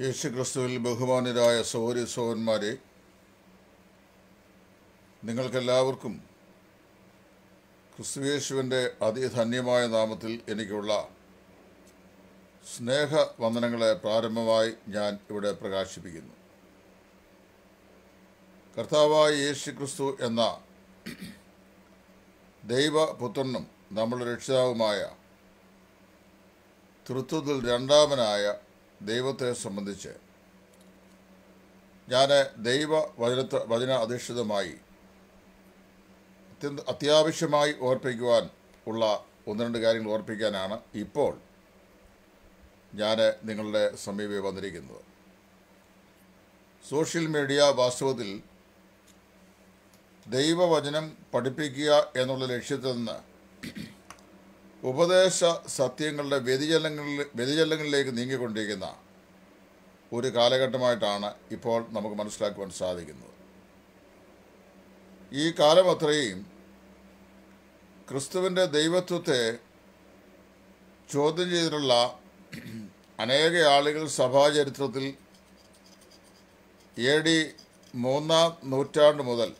യേശു ക്രിസ്തുവിൽ ബഹുമാനരായ സഹോദരി സഹോന്മാരെ നിങ്ങൾക്കെല്ലാവർക്കും ക്രിസ്തുയേശുവിൻ്റെ അതിധന്യമായ നാമത്തിൽ എനിക്കുള്ള സ്നേഹ വന്ദനങ്ങളെ പ്രാരംഭമായി ഞാൻ ഇവിടെ പ്രകാശിപ്പിക്കുന്നു കർത്താവായ യേശു ക്രിസ്തു എന്ന ദൈവപുത്രനും നമ്മുടെ രക്ഷിതാവുമായ തൃത്വത്തിൽ രണ്ടാമനായ ദൈവത്തെ സംബന്ധിച്ച് ഞാൻ ദൈവ വചനത്തെ വചന അധിഷ്ഠിതമായി അത്യന്ത അത്യാവശ്യമായി ഓർപ്പിക്കുവാൻ ഉള്ള ഒന്ന് രണ്ട് കാര്യങ്ങൾ ഓർപ്പിക്കാനാണ് ഇപ്പോൾ ഞാൻ നിങ്ങളുടെ സമീപം വന്നിരിക്കുന്നത് സോഷ്യൽ മീഡിയ വാസ്തവത്തിൽ ദൈവവചനം പഠിപ്പിക്കുക എന്നുള്ള ലക്ഷ്യത്തിൽ നിന്ന് ഉപദേശ സത്യങ്ങളുടെ വ്യതിചലങ്ങളിൽ വ്യതിചലങ്ങളിലേക്ക് നീങ്ങിക്കൊണ്ടിരിക്കുന്ന ഒരു കാലഘട്ടമായിട്ടാണ് ഇപ്പോൾ നമുക്ക് മനസ്സിലാക്കുവാൻ സാധിക്കുന്നത് ഈ കാലം അത്രയും ക്രിസ്തുവിൻ്റെ ദൈവത്വത്തെ ചോദ്യം ചെയ്തിട്ടുള്ള അനേക ആളുകൾ സഭാചരിത്രത്തിൽ എ ഡി മൂന്നാം നൂറ്റാണ്ട് മുതൽ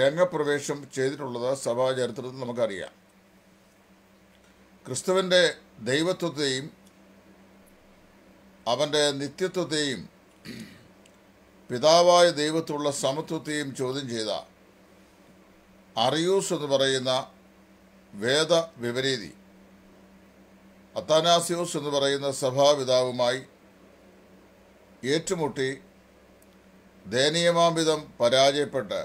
രംഗപ്രവേശം ചെയ്തിട്ടുള്ളത് സഭാചരിത്രത്തിൽ നമുക്കറിയാം ക്രിസ്തുവിൻ്റെ ദൈവത്വത്തെയും അവൻ്റെ നിത്യത്വത്തെയും പിതാവായ ദൈവത്തുള്ള സമത്വത്തെയും ചോദ്യം ചെയ്ത അറിയൂസ് എന്ന് പറയുന്ന വേദ വിപരീതി അത്താനാസിയോസ് എന്ന് പറയുന്ന സഭാപിതാവുമായി ഏറ്റുമുട്ടി ദയനീയമാംവിധം പരാജയപ്പെട്ട്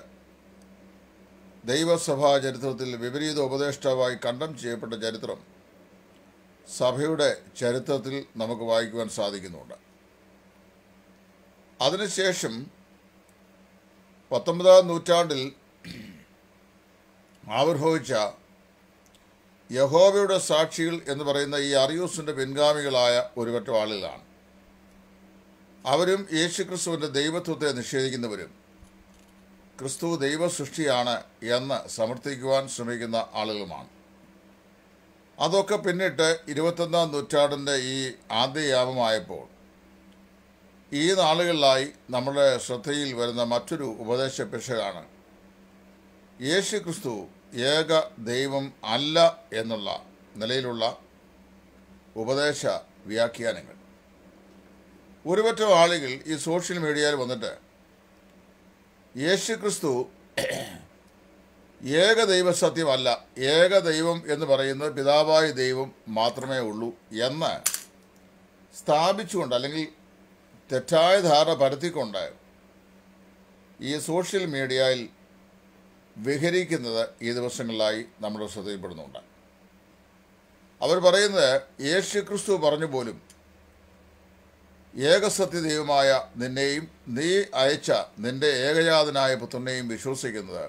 ദൈവസഭാ ചരിത്രത്തിൽ വിപരീത ഉപദേഷ്ടാവായി കണ്ടം ചെയ്യപ്പെട്ട ചരിത്രം സഭയുടെ ചരിത്രത്തിൽ നമുക്ക് വായിക്കുവാൻ സാധിക്കുന്നുണ്ട് അതിനുശേഷം പത്തൊമ്പതാം നൂറ്റാണ്ടിൽ ആവിർഭവിച്ച യഹോബയുടെ സാക്ഷികൾ എന്ന് പറയുന്ന ഈ അറിയൂസിൻ്റെ പിൻഗാമികളായ ഒരുപറ്റം ആളുകളാണ് അവരും യേശുക്രിസ്തുവിൻ്റെ ദൈവത്വത്തെ നിഷേധിക്കുന്നവരും ക്രിസ്തു ദൈവ സൃഷ്ടിയാണ് എന്ന് സമർത്ഥിക്കുവാൻ ശ്രമിക്കുന്ന ആളുകളുമാണ് അതൊക്കെ പിന്നിട്ട് ഇരുപത്തൊന്നാം നൂറ്റാണ്ടിൻ്റെ ഈ ആദ്യയാപമായപ്പോൾ ഈ നാളുകളിലായി നമ്മുടെ ശ്രദ്ധയിൽ വരുന്ന മറ്റൊരു ഉപദേശ പിശകാണ് യേശു ക്രിസ്തു ഏക ദൈവം അല്ല എന്നുള്ള നിലയിലുള്ള ഉപദേശ വ്യാഖ്യാനങ്ങൾ ഒരുപറ്റം ആളുകൾ ഈ സോഷ്യൽ മീഡിയയിൽ വന്നിട്ട് യേശു ക്രിസ്തു ഏക ദൈവ സത്യമല്ല ദൈവം എന്ന് പറയുന്നത് പിതാവായ ദൈവം മാത്രമേ ഉള്ളൂ എന്ന് സ്ഥാപിച്ചുകൊണ്ട് അല്ലെങ്കിൽ തെറ്റായ ധാരണ പരത്തിക്കൊണ്ട് ഈ സോഷ്യൽ മീഡിയയിൽ വിഹരിക്കുന്നത് ഈ ദിവസങ്ങളിലായി നമ്മുടെ ശ്രദ്ധയിൽപ്പെടുന്നുണ്ട് അവർ പറയുന്നത് യേശു ക്രിസ്തു പറഞ്ഞു പോലും ഏകസത്യ ദൈവമായ നിന്നെയും നീ അയച്ച നിന്റെ ഏകജാതനായ പുത്രനെയും വിശ്വസിക്കുന്നത്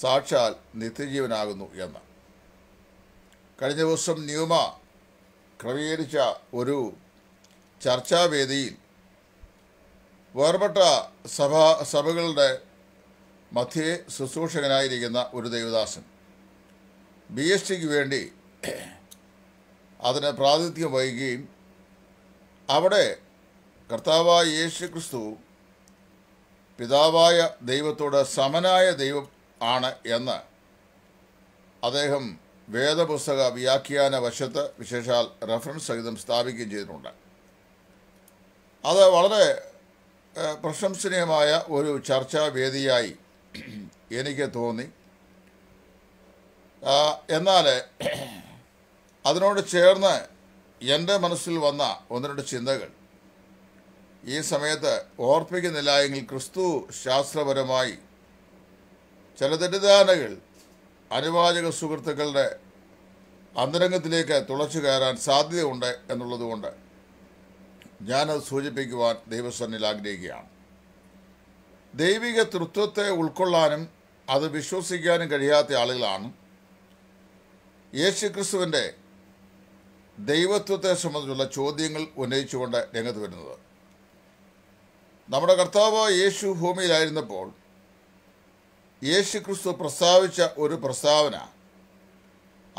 സാക്ഷാൽ നിത്യജീവനാകുന്നു എന്ന് കഴിഞ്ഞ ദിവസം ന്യൂമ ക്രമീകരിച്ച ഒരു ചർച്ചാവേദിയിൽ വേർപെട്ട സഭാ സഭകളുടെ മധ്യേ ശുശ്രൂഷകനായിരിക്കുന്ന ഒരു ദേവദാസൻ ബി എസ് ടിക്ക് വേണ്ടി അതിന് പ്രാതിനിധ്യം വഹിക്കുകയും അവിടെ കർത്താവായ യേശു ക്രിസ്തു പിതാവായ ദൈവത്തോട് സമനായ ദൈവം ആണ് എന്ന് അദ്ദേഹം വേദപുസ്തക വ്യാഖ്യാന വശത്ത് വിശേഷാൽ റെഫറൻസ് സഹിതം സ്ഥാപിക്കുകയും ചെയ്തിട്ടുണ്ട് അത് വളരെ പ്രശംസനീയമായ ഒരു ചർച്ചാവേദിയായി എനിക്ക് തോന്നി എന്നാൽ അതിനോട് ചേർന്ന് എൻ്റെ മനസ്സിൽ വന്ന ഒന്ന് രണ്ട് ചിന്തകൾ ഈ സമയത്ത് ഓർപ്പിക്കുന്നില്ല എങ്കിൽ ക്രിസ്തു ശാസ്ത്രപരമായി ചില തെറ്റിദ്ധാരണകൾ അനുവാചക സുഹൃത്തുക്കളുടെ അന്തരംഗത്തിലേക്ക് തുളച്ചു കയറാൻ സാധ്യതയുണ്ട് എന്നുള്ളതുകൊണ്ട് ഞാനത് സൂചിപ്പിക്കുവാൻ ദൈവസന്നിൽ ആഗ്രഹിക്കുകയാണ് ദൈവിക തൃത്വത്തെ ഉൾക്കൊള്ളാനും അത് വിശ്വസിക്കാനും കഴിയാത്ത ആളുകളാണ് യേശുക്രിസ്തുവിൻ്റെ ദൈവത്വത്തെ സംബന്ധിച്ചുള്ള ചോദ്യങ്ങൾ ഉന്നയിച്ചുകൊണ്ട് രംഗത്ത് വരുന്നത് നമ്മുടെ കർത്താവ് യേശു ഭൂമിയിലായിരുന്നപ്പോൾ യേശുക്രിസ്തു പ്രസ്താവിച്ച ഒരു പ്രസ്താവന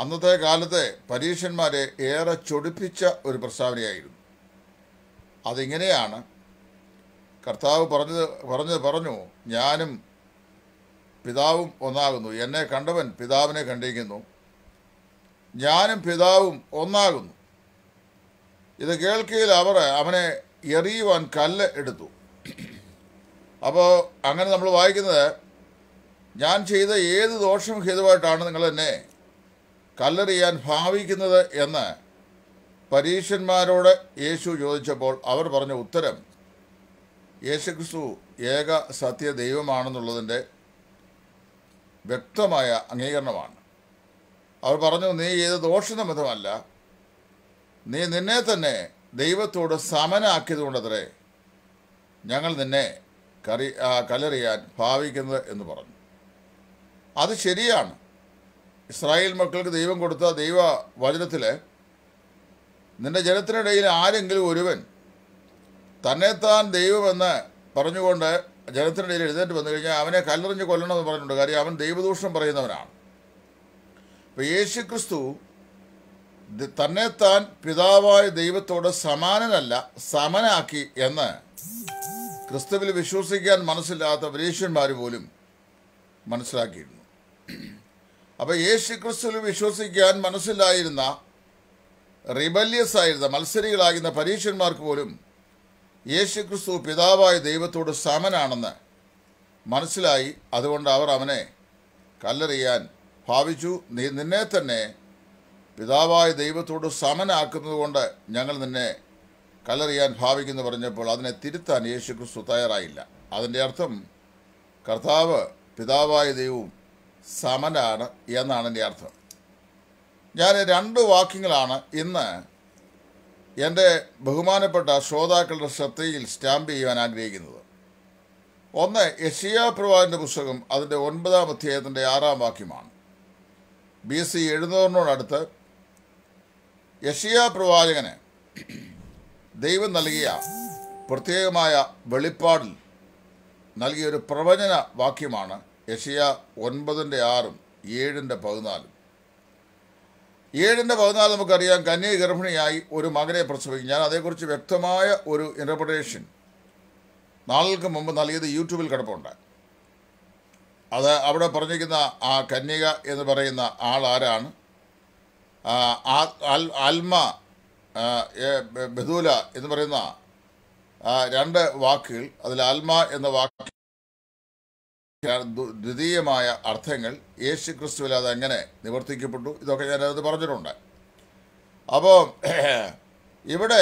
അന്നത്തെ കാലത്തെ പരീക്ഷന്മാരെ ഏറെ ചൊടിപ്പിച്ച ഒരു പ്രസ്താവനയായിരുന്നു അതിങ്ങനെയാണ് കർത്താവ് പറഞ്ഞത് പറഞ്ഞത് പറഞ്ഞു ഞാനും പിതാവും ഒന്നാകുന്നു എന്നെ കണ്ടവൻ പിതാവിനെ കണ്ടിരിക്കുന്നു ഞാനും പിതാവും ഒന്നാകുന്നു ഇത് കേൾക്കയിൽ അവർ അവനെ എറിയുവാൻ കല്ല് എടുത്തു അപ്പോൾ അങ്ങനെ നമ്മൾ വായിക്കുന്നത് ഞാൻ ചെയ്ത ഏത് ദോഷം ഹേതുവായിട്ടാണ് നിങ്ങൾ എന്നെ കല്ലെറിയാൻ ഭാവിക്കുന്നത് എന്ന് പരീക്ഷന്മാരോട് യേശു ചോദിച്ചപ്പോൾ അവർ പറഞ്ഞ ഉത്തരം യേശുക്രിസ്തു ഏക സത്യ ദൈവമാണെന്നുള്ളതിൻ്റെ വ്യക്തമായ അംഗീകരണമാണ് അവർ പറഞ്ഞു നീ ചെയ്ത ദോഷനിമിത്തമല്ല നീ നിന്നെ തന്നെ ദൈവത്തോട് സമനാക്കിയതുകൊണ്ടത്രേ ഞങ്ങൾ നിന്നെ കറി കലറിയാൻ ഭാവിക്കുന്നത് എന്ന് പറഞ്ഞു അത് ശരിയാണ് ഇസ്രായേൽ മക്കൾക്ക് ദൈവം കൊടുത്ത ദൈവ വചനത്തിൽ നിന്റെ ജനത്തിനിടയിൽ ആരെങ്കിലും ഒരുവൻ തന്നെത്താൻ ദൈവമെന്ന് പറഞ്ഞുകൊണ്ട് ജനത്തിനിടയിൽ എഴുന്നേറ്റ് വന്നു കഴിഞ്ഞാൽ അവനെ കല്ലെറിഞ്ഞ് കൊല്ലണമെന്ന് പറഞ്ഞിട്ടുണ്ട് കാര്യം അവൻ ദൈവദൂഷണം പറയുന്നവനാണ് അപ്പോൾ യേശു ക്രിസ്തു തന്നെത്താൻ പിതാവായ ദൈവത്തോട് സമാനനല്ല സമനാക്കി എന്ന് ക്രിസ്തുവിൽ വിശ്വസിക്കാൻ മനസ്സില്ലാത്ത വിദേശന്മാർ പോലും മനസ്സിലാക്കിയിട്ടുണ്ട് അപ്പോൾ യേശു ക്രിസ്തുവിൽ വിശ്വസിക്കാൻ മനസ്സിലായിരുന്ന റിബല്യസ് ആയിരുന്ന മത്സരികളായിരുന്ന പരീക്ഷന്മാർക്ക് പോലും യേശു ക്രിസ്തു പിതാവായ ദൈവത്തോട് സമനാണെന്ന് മനസ്സിലായി അതുകൊണ്ട് അവർ അവനെ കല്ലെറിയാൻ ഭാവിച്ചു നീ നിന്നെ തന്നെ പിതാവായ ദൈവത്തോട് സമനാക്കുന്നതുകൊണ്ട് ഞങ്ങൾ നിന്നെ കല്ലെറിയാൻ ഭാവിക്കുന്നു പറഞ്ഞപ്പോൾ അതിനെ തിരുത്താൻ യേശു ക്രിസ്തു തയ്യാറായില്ല അതിൻ്റെ അർത്ഥം കർത്താവ് പിതാവായ ദൈവവും സമനാണ് എന്നാണ് എൻ്റെ അർത്ഥം ഞാൻ രണ്ട് വാക്യങ്ങളാണ് ഇന്ന് എൻ്റെ ബഹുമാനപ്പെട്ട ശ്രോതാക്കളുടെ ശ്രദ്ധയിൽ സ്റ്റാമ്പ് ചെയ്യുവാൻ ആഗ്രഹിക്കുന്നത് ഒന്ന് യഷിയ പ്രവാദിൻ്റെ പുസ്തകം അതിൻ്റെ ഒൻപതാം അധ്യായത്തിൻ്റെ ആറാം വാക്യമാണ് ബി സി എഴുന്നൂറിനോടടുത്ത് യഷിയ പ്രവാചകന് ദൈവം നൽകിയ പ്രത്യേകമായ വെളിപ്പാടിൽ നൽകിയൊരു പ്രവചന വാക്യമാണ് യഷിയ ഒൻപതിൻ്റെ ആറും ഏഴിൻ്റെ പതിനാലും ഏഴിൻ്റെ പതിനാല് നമുക്കറിയാം കന്യ ഗർഭിണിയായി ഒരു മകനെ പ്രസവിക്കും ഞാൻ അതേക്കുറിച്ച് വ്യക്തമായ ഒരു ഇൻറ്റർപ്രിട്ടേഷൻ നാളുകൾക്ക് മുമ്പ് നൽകിയത് യൂട്യൂബിൽ കിടപ്പുണ്ട് അത് അവിടെ പറഞ്ഞിരിക്കുന്ന ആ കന്യക എന്ന് പറയുന്ന ആൾ ആരാണ് ആൽമ ബദൂല എന്ന് പറയുന്ന രണ്ട് വാക്കുകൾ അതിൽ ആൽമ എന്ന വാക്ക് ദ്വിതീയമായ അർത്ഥങ്ങൾ യേശു ക്രിസ്തുവിൽ അത് എങ്ങനെ നിവർത്തിക്കപ്പെട്ടു ഇതൊക്കെ ഞാനത് പറഞ്ഞിട്ടുണ്ട് അപ്പോൾ ഇവിടെ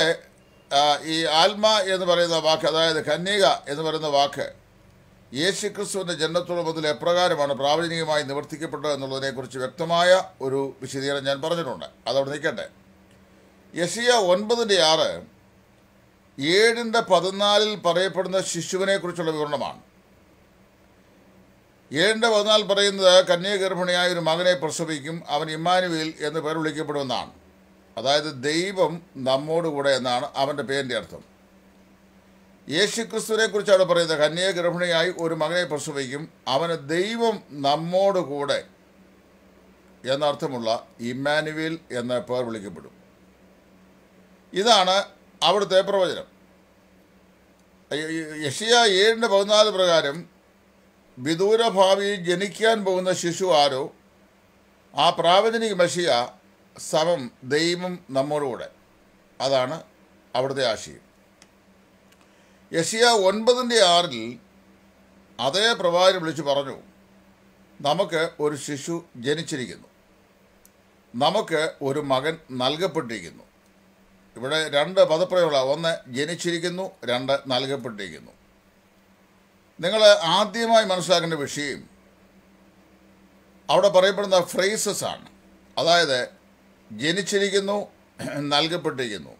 ഈ ആത്മ എന്ന് പറയുന്ന വാക്ക് അതായത് കന്യക എന്ന് പറയുന്ന വാക്ക് യേശു ക്രിസ്തുവിൻ്റെ ജന്മത്തോട് മുതൽ എപ്രകാരമാണ് പ്രാവചനികമായി നിവർത്തിക്കപ്പെട്ടത് എന്നുള്ളതിനെക്കുറിച്ച് വ്യക്തമായ ഒരു വിശദീകരണം ഞാൻ പറഞ്ഞിട്ടുണ്ട് അതവിടെ നിൽക്കട്ടെ യശിയ ഒൻപതിൻ്റെ ആറ് ഏഴിൻ്റെ പതിനാലിൽ പറയപ്പെടുന്ന ശിശുവിനെക്കുറിച്ചുള്ള വിവരണമാണ് ഏഴിൻ്റെ പതിനാല് പറയുന്നത് കന്യാഗർഭിണിയായ ഒരു മകനെ പ്രസവിക്കും അവൻ ഇമ്മാനുവേൽ എന്ന് പേർ വിളിക്കപ്പെടുമെന്നാണ് അതായത് ദൈവം നമ്മോട് കൂടെ എന്നാണ് അവൻ്റെ പേരിൻ്റെ അർത്ഥം ക്രിസ്തുവിനെ കുറിച്ചാണ് പറയുന്നത് കന്യാഗർഭിണിയായി ഒരു മകനെ പ്രസവിക്കും അവന് ദൈവം നമ്മോട് കൂടെ എന്നർത്ഥമുള്ള ഇമ്മാനുവേൽ എന്ന പേർ വിളിക്കപ്പെടും ഇതാണ് അവിടുത്തെ പ്രവചനം യഷിയ ഏഴിൻ്റെ പതിനാല് പ്രകാരം വിദൂരഭാവിയിൽ ജനിക്കാൻ പോകുന്ന ശിശു ആരോ ആ പ്രാവചനിക മഷിയ സമം ദൈവം നമ്മോടുകൂടെ അതാണ് അവിടുത്തെ ആശയം യഷിയ ഒൻപതിൻ്റെ ആറിൽ അതേ പ്രവാചകൻ വിളിച്ച് പറഞ്ഞു നമുക്ക് ഒരു ശിശു ജനിച്ചിരിക്കുന്നു നമുക്ക് ഒരു മകൻ നൽകപ്പെട്ടിരിക്കുന്നു ഇവിടെ രണ്ട് പദപ്രയോഗങ്ങളാണ് ഒന്ന് ജനിച്ചിരിക്കുന്നു രണ്ട് നൽകപ്പെട്ടിരിക്കുന്നു നിങ്ങൾ ആദ്യമായി മനസ്സിലാക്കേണ്ട വിഷയം അവിടെ പറയപ്പെടുന്ന ഫ്രേസസ് ആണ് അതായത് ജനിച്ചിരിക്കുന്നു നൽകപ്പെട്ടിരിക്കുന്നു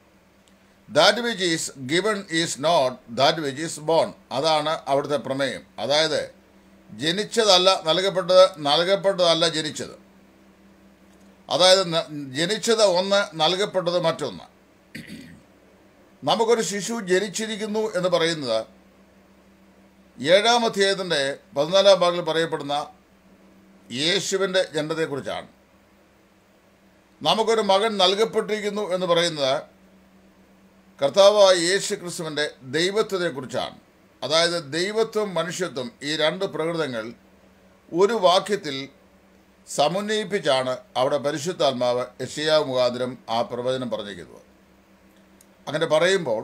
that which is given is not that which is born അതാണ് അവിടുത്തെ പ്രമേയം അതായത് ജനിച്ചതല്ല നൽകപ്പെട്ടത് നൽകപ്പെട്ടതല്ല ജനിച്ചത് അതായത് ജനിച്ചത് ഒന്ന് നൽകപ്പെട്ടത് മറ്റൊന്ന് നമുക്കൊരു ശിശു ജനിച്ചിരിക്കുന്നു എന്ന് പറയുന്നത് ഏഴാം അധ്യായത്തിൻ്റെ പതിനാലാം ഭാഗത്തിൽ പറയപ്പെടുന്ന യേശുവിൻ്റെ ജനതയെക്കുറിച്ചാണ് നമുക്കൊരു മകൻ നൽകപ്പെട്ടിരിക്കുന്നു എന്ന് പറയുന്നത് കർത്താവായ യേശു ക്രിസ്തുവിൻ്റെ ദൈവത്വത്തെക്കുറിച്ചാണ് അതായത് ദൈവത്വം മനുഷ്യത്വം ഈ രണ്ട് പ്രകൃതങ്ങൾ ഒരു വാക്യത്തിൽ സമുന്നയിപ്പിച്ചാണ് അവിടെ പരിശുദ്ധാത്മാവ് യഷിയാവ് മുഖാന്തരം ആ പ്രവചനം പറഞ്ഞിരിക്കുന്നത് അങ്ങനെ പറയുമ്പോൾ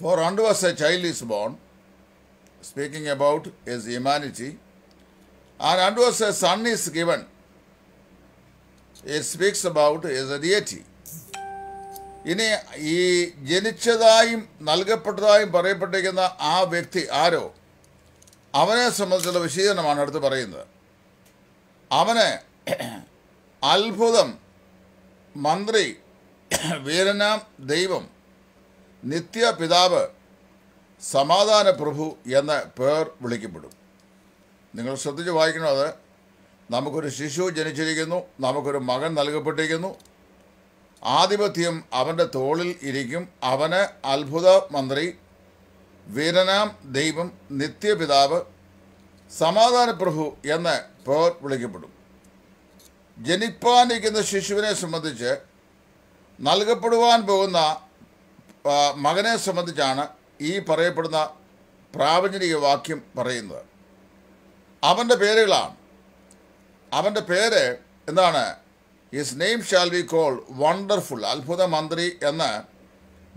for unto us a child is born speaking about is humanity. And unto us a son is given. It speaks about is a deity. ഇനി ഈ ജനിച്ചതായും നൽകപ്പെട്ടതായും പറയപ്പെട്ടിരിക്കുന്ന ആ വ്യക്തി ആരോ അവനെ സംബന്ധിച്ചുള്ള വിശീലനമാണ് അടുത്ത് പറയുന്നത് അവന് അത്ഭുതം മന്ത്രി വീരനാം ദൈവം നിത്യപിതാവ് സമാധാന പ്രഭു എന്ന പേർ വിളിക്കപ്പെടും നിങ്ങൾ ശ്രദ്ധിച്ച് വായിക്കണം നമുക്കൊരു ശിശു ജനിച്ചിരിക്കുന്നു നമുക്കൊരു മകൻ നൽകപ്പെട്ടിരിക്കുന്നു ആധിപത്യം അവൻ്റെ തോളിൽ ഇരിക്കും അവന് അത്ഭുത മന്ത്രി വീരനാം ദൈവം നിത്യപിതാവ് സമാധാന പ്രഭു എന്ന പേർ വിളിക്കപ്പെടും ജനിപ്പാനിരിക്കുന്ന ശിശുവിനെ സംബന്ധിച്ച് നൽകപ്പെടുവാൻ പോകുന്ന മകനെ സംബന്ധിച്ചാണ് ഈ പറയപ്പെടുന്ന പ്രാവചനിക വാക്യം പറയുന്നത് അവൻ്റെ പേരുകളാണ് അവൻ്റെ പേര് എന്താണ് his name shall be call wonderful അത്ഭുത മന്ത്രി എന്ന്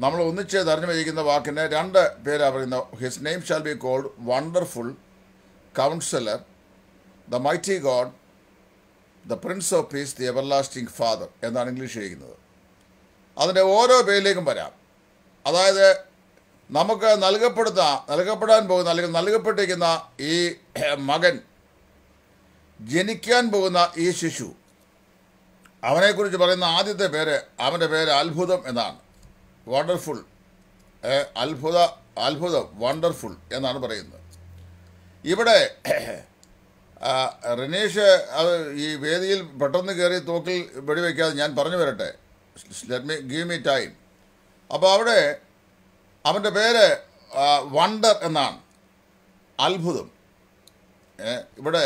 നമ്മൾ ഒന്നിച്ച് തെരഞ്ഞെടുക്കുന്ന വാക്കിന് രണ്ട് പേരാണ് പറയുന്നത് his name shall be called wonderful counsellor the mighty God the prince of peace the lasting father എന്നാണ് ഇംഗ്ലീഷ് എഴുതുന്നത് അതിൻ്റെ ഓരോ പേരിലേക്കും വരാം അതായത് നമുക്ക് നൽകപ്പെടുന്ന നൽകപ്പെടാൻ പോകുന്ന അല്ലെങ്കിൽ നൽകപ്പെട്ടിരിക്കുന്ന ഈ മകൻ ജനിക്കാൻ പോകുന്ന ഈ ശിശു അവനെക്കുറിച്ച് പറയുന്ന ആദ്യത്തെ പേര് അവൻ്റെ പേര് അത്ഭുതം എന്നാണ് വണ്ടർഫുൾ അത്ഭുത അത്ഭുതം വണ്ടർഫുൾ എന്നാണ് പറയുന്നത് ഇവിടെ റിനീഷ് ഈ വേദിയിൽ പെട്ടെന്ന് കയറി തോക്കിൽ വെടിവെക്കാതെ ഞാൻ പറഞ്ഞു വരട്ടെ let me give me time അപ്പോൾ അവിടെ അവൻ്റെ പേര് വണ്ടർ എന്നാണ് അത്ഭുതം ഇവിടെ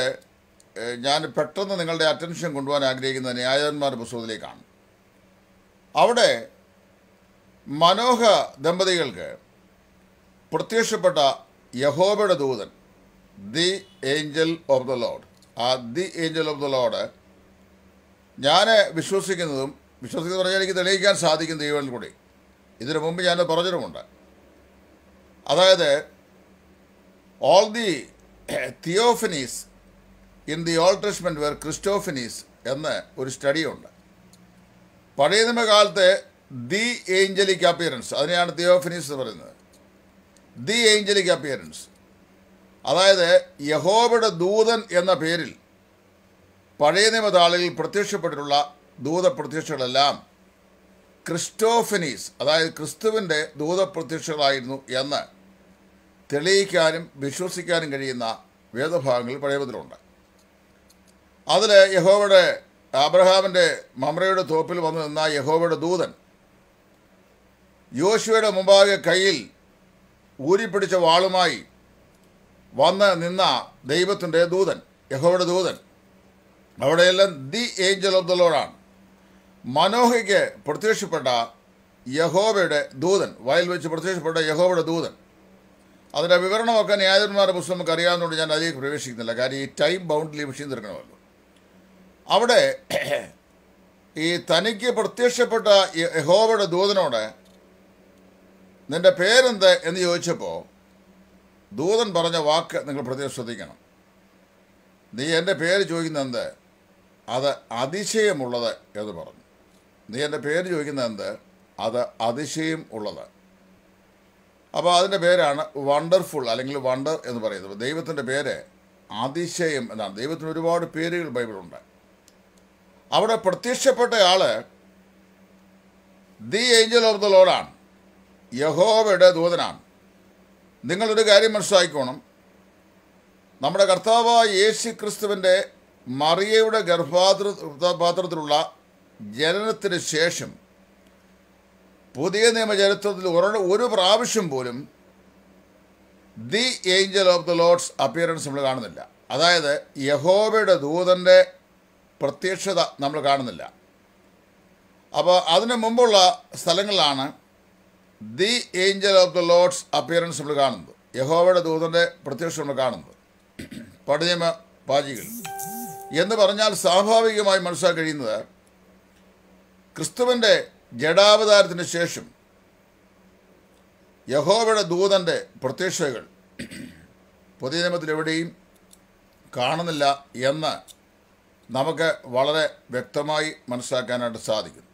ഞാൻ പെട്ടെന്ന് നിങ്ങളുടെ അറ്റൻഷൻ കൊണ്ടുപോകാൻ ആഗ്രഹിക്കുന്ന ന്യായാധിപന്മാരുടെ പുസ്തകത്തിലേക്കാണ് അവിടെ മനോഹ ദമ്പതികൾക്ക് പ്രത്യക്ഷപ്പെട്ട യഹോബയുടെ ദൂതൻ the angel of the Lord ആ the angel of the Lord ഞാൻ വിശ്വസിക്കുന്നതും വിശ്വസിക്കുന്നത് പറഞ്ഞാൽ എനിക്ക് തെളിയിക്കാൻ സാധിക്കും ദൈവങ്ങളിൽ കൂടി ഇതിനു മുമ്പ് ഞാൻ പറഞ്ഞിട്ടുമുണ്ട് അതായത് all the theophanies in the Old Testament were christophanies എന്ന് ഒരു സ്റ്റഡിയുണ്ട് പഴയ നിയമകാലത്തെ ദി ഏഞ്ചലിക് അപ്പിയറൻസ് അതിനെയാണ് തിയോഫിനീസ് എന്ന് പറയുന്നത് ദി ഏഞ്ചലിക് അപ്പിയറൻസ് അതായത് യഹോബയുടെ ദൂതൻ എന്ന പേരിൽ പഴയ നിയമതാളിൽ പ്രത്യക്ഷപ്പെട്ടിട്ടുള്ള ദൂത ക്രിസ്റ്റോഫനീസ് അതായത് ക്രിസ്തുവിൻ്റെ ദൂതപ്രത്യക്ഷകളായിരുന്നു എന്ന് തെളിയിക്കാനും വിശ്വസിക്കാനും കഴിയുന്ന വേദഭാഗങ്ങളിൽ പഴയപതിലുണ്ട് അതിൽ യഹോവയുടെ അബ്രഹാമിൻ്റെ മമ്രയുടെ തോപ്പിൽ വന്നു നിന്ന യഹോവയുടെ ദൂതൻ യോശുവയുടെ മുമ്പാകെ കയ്യിൽ ഊരിപ്പിടിച്ച വാളുമായി വന്ന് നിന്ന ദൈവത്തിൻ്റെ ദൂതൻ യഹോവയുടെ ദൂതൻ അവിടെയെല്ലാം ദി ഏഞ്ചൽ ഓഫ് ദ ലോഡാണ് മനോഹയ്ക്ക് പ്രത്യക്ഷപ്പെട്ട യഹോബയുടെ ദൂതൻ വയൽ വെച്ച് പ്രത്യക്ഷപ്പെട്ട യഹോബയുടെ ദൂതൻ അതിൻ്റെ വിവരണമൊക്കെ ന്യായാധിപന്മാരുടെ പുസ്തകം നമുക്ക് അറിയാവുന്നതുകൊണ്ട് ഞാൻ അതിലേക്ക് പ്രവേശിക്കുന്നില്ല കാര്യം ഈ ടൈം ബൗണ്ട് വിഷയം തീർക്കണമല്ലോ അവിടെ ഈ തനിക്ക് പ്രത്യക്ഷപ്പെട്ട യഹോബയുടെ ദൂതനോട് നിന്റെ പേരെന്ത് എന്ന് ചോദിച്ചപ്പോൾ ദൂതൻ പറഞ്ഞ വാക്ക് നിങ്ങൾ പ്രത്യേകം ശ്രദ്ധിക്കണം നീ എൻ്റെ പേര് ചോദിക്കുന്നത് അത് അതിശയമുള്ളത് എന്ന് പറഞ്ഞു നീ എൻ്റെ പേര് ചോദിക്കുന്നത് എന്ത് അത് അതിശയം ഉള്ളത് അപ്പോൾ അതിൻ്റെ പേരാണ് വണ്ടർഫുൾ അല്ലെങ്കിൽ വണ്ടർ എന്ന് പറയുന്നത് ദൈവത്തിൻ്റെ പേര് അതിശയം എന്നാണ് ദൈവത്തിന് ഒരുപാട് പേരുകൾ ബൈബിളുണ്ട് അവിടെ പ്രത്യക്ഷപ്പെട്ട ആൾ ദി ഏഞ്ചൽ ഓഫ് ദ ലോഡാണ് യഹോവയുടെ ദൂതനാണ് നിങ്ങളൊരു കാര്യം മനസ്സിലാക്കിക്കോണം നമ്മുടെ കർത്താവായ യേശു ക്രിസ്തുവിൻ്റെ മറിയയുടെ ഗർഭാതൃ പാത്രത്തിലുള്ള ജനനത്തിന് ശേഷം പുതിയ നിയമചരിത്രത്തിൽ ഒരു പ്രാവശ്യം പോലും the angel of the Lord's appearance നമ്മൾ കാണുന്നില്ല അതായത് യഹോബയുടെ ദൂതൻ്റെ പ്രത്യക്ഷത നമ്മൾ കാണുന്നില്ല അപ്പോൾ അതിനു മുമ്പുള്ള സ്ഥലങ്ങളിലാണ് the angel of the Lord's appearance നമ്മൾ കാണുന്നത് യഹോവയുടെ ദൂതൻ്റെ പ്രത്യക്ഷം നമ്മൾ കാണുന്നത് പടിനിയമ പാചികൾ എന്ന് പറഞ്ഞാൽ സ്വാഭാവികമായി മനസ്സിലാക്കി കഴിയുന്നത് ക്രിസ്തുവിൻ്റെ ജഡാവതാരത്തിന് ശേഷം യഹോവയുടെ ദൂതൻ്റെ പ്രത്യക്ഷകൾ പുതിയ എവിടെയും കാണുന്നില്ല എന്ന് നമുക്ക് വളരെ വ്യക്തമായി മനസ്സിലാക്കാനായിട്ട് സാധിക്കും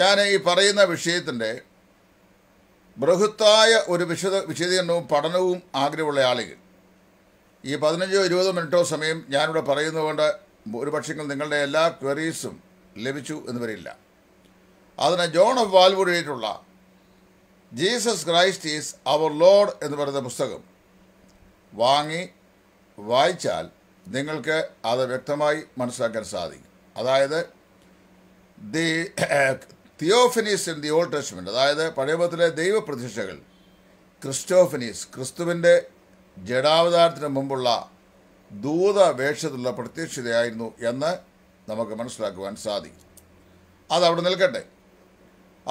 ഞാൻ ഈ പറയുന്ന വിഷയത്തിൻ്റെ ബൃഹത്തായ ഒരു വിശദ വിശദീകരണവും പഠനവും ആഗ്രഹമുള്ള ആളുകൾ ഈ പതിനഞ്ചോ ഇരുപതോ മിനിറ്റോ സമയം ഞാനിവിടെ പറയുന്നതുകൊണ്ട് ഒരു പക്ഷേ നിങ്ങളുടെ എല്ലാ ക്വറീസും ലഭിച്ചു എന്ന് വരില്ല അതിന് ജോൺ ഓഫ് വാൽവുഡ് എഴുതിയിട്ടുള്ള Jesus Christ is our Lord എന്ന് പറയുന്ന പുസ്തകം വാങ്ങി വായിച്ചാൽ നിങ്ങൾക്ക് അത് വ്യക്തമായി മനസ്സിലാക്കാൻ സാധിക്കും അതായത് the theophanies in the Old Testament അതായത് പഴയപത്തിലെ ദൈവപ്രതിഷ്ഠകൾ ക്രിസ്റ്റോഫിനീസ് ക്രിസ്തുവിൻ്റെ ജഡാവതാരത്തിന് മുമ്പുള്ള ദൂതവേഷത്തിലുള്ള പ്രത്യക്ഷതയായിരുന്നു എന്ന് നമുക്ക് മനസ്സിലാക്കുവാൻ സാധിക്കും അതവിടെ നിൽക്കട്ടെ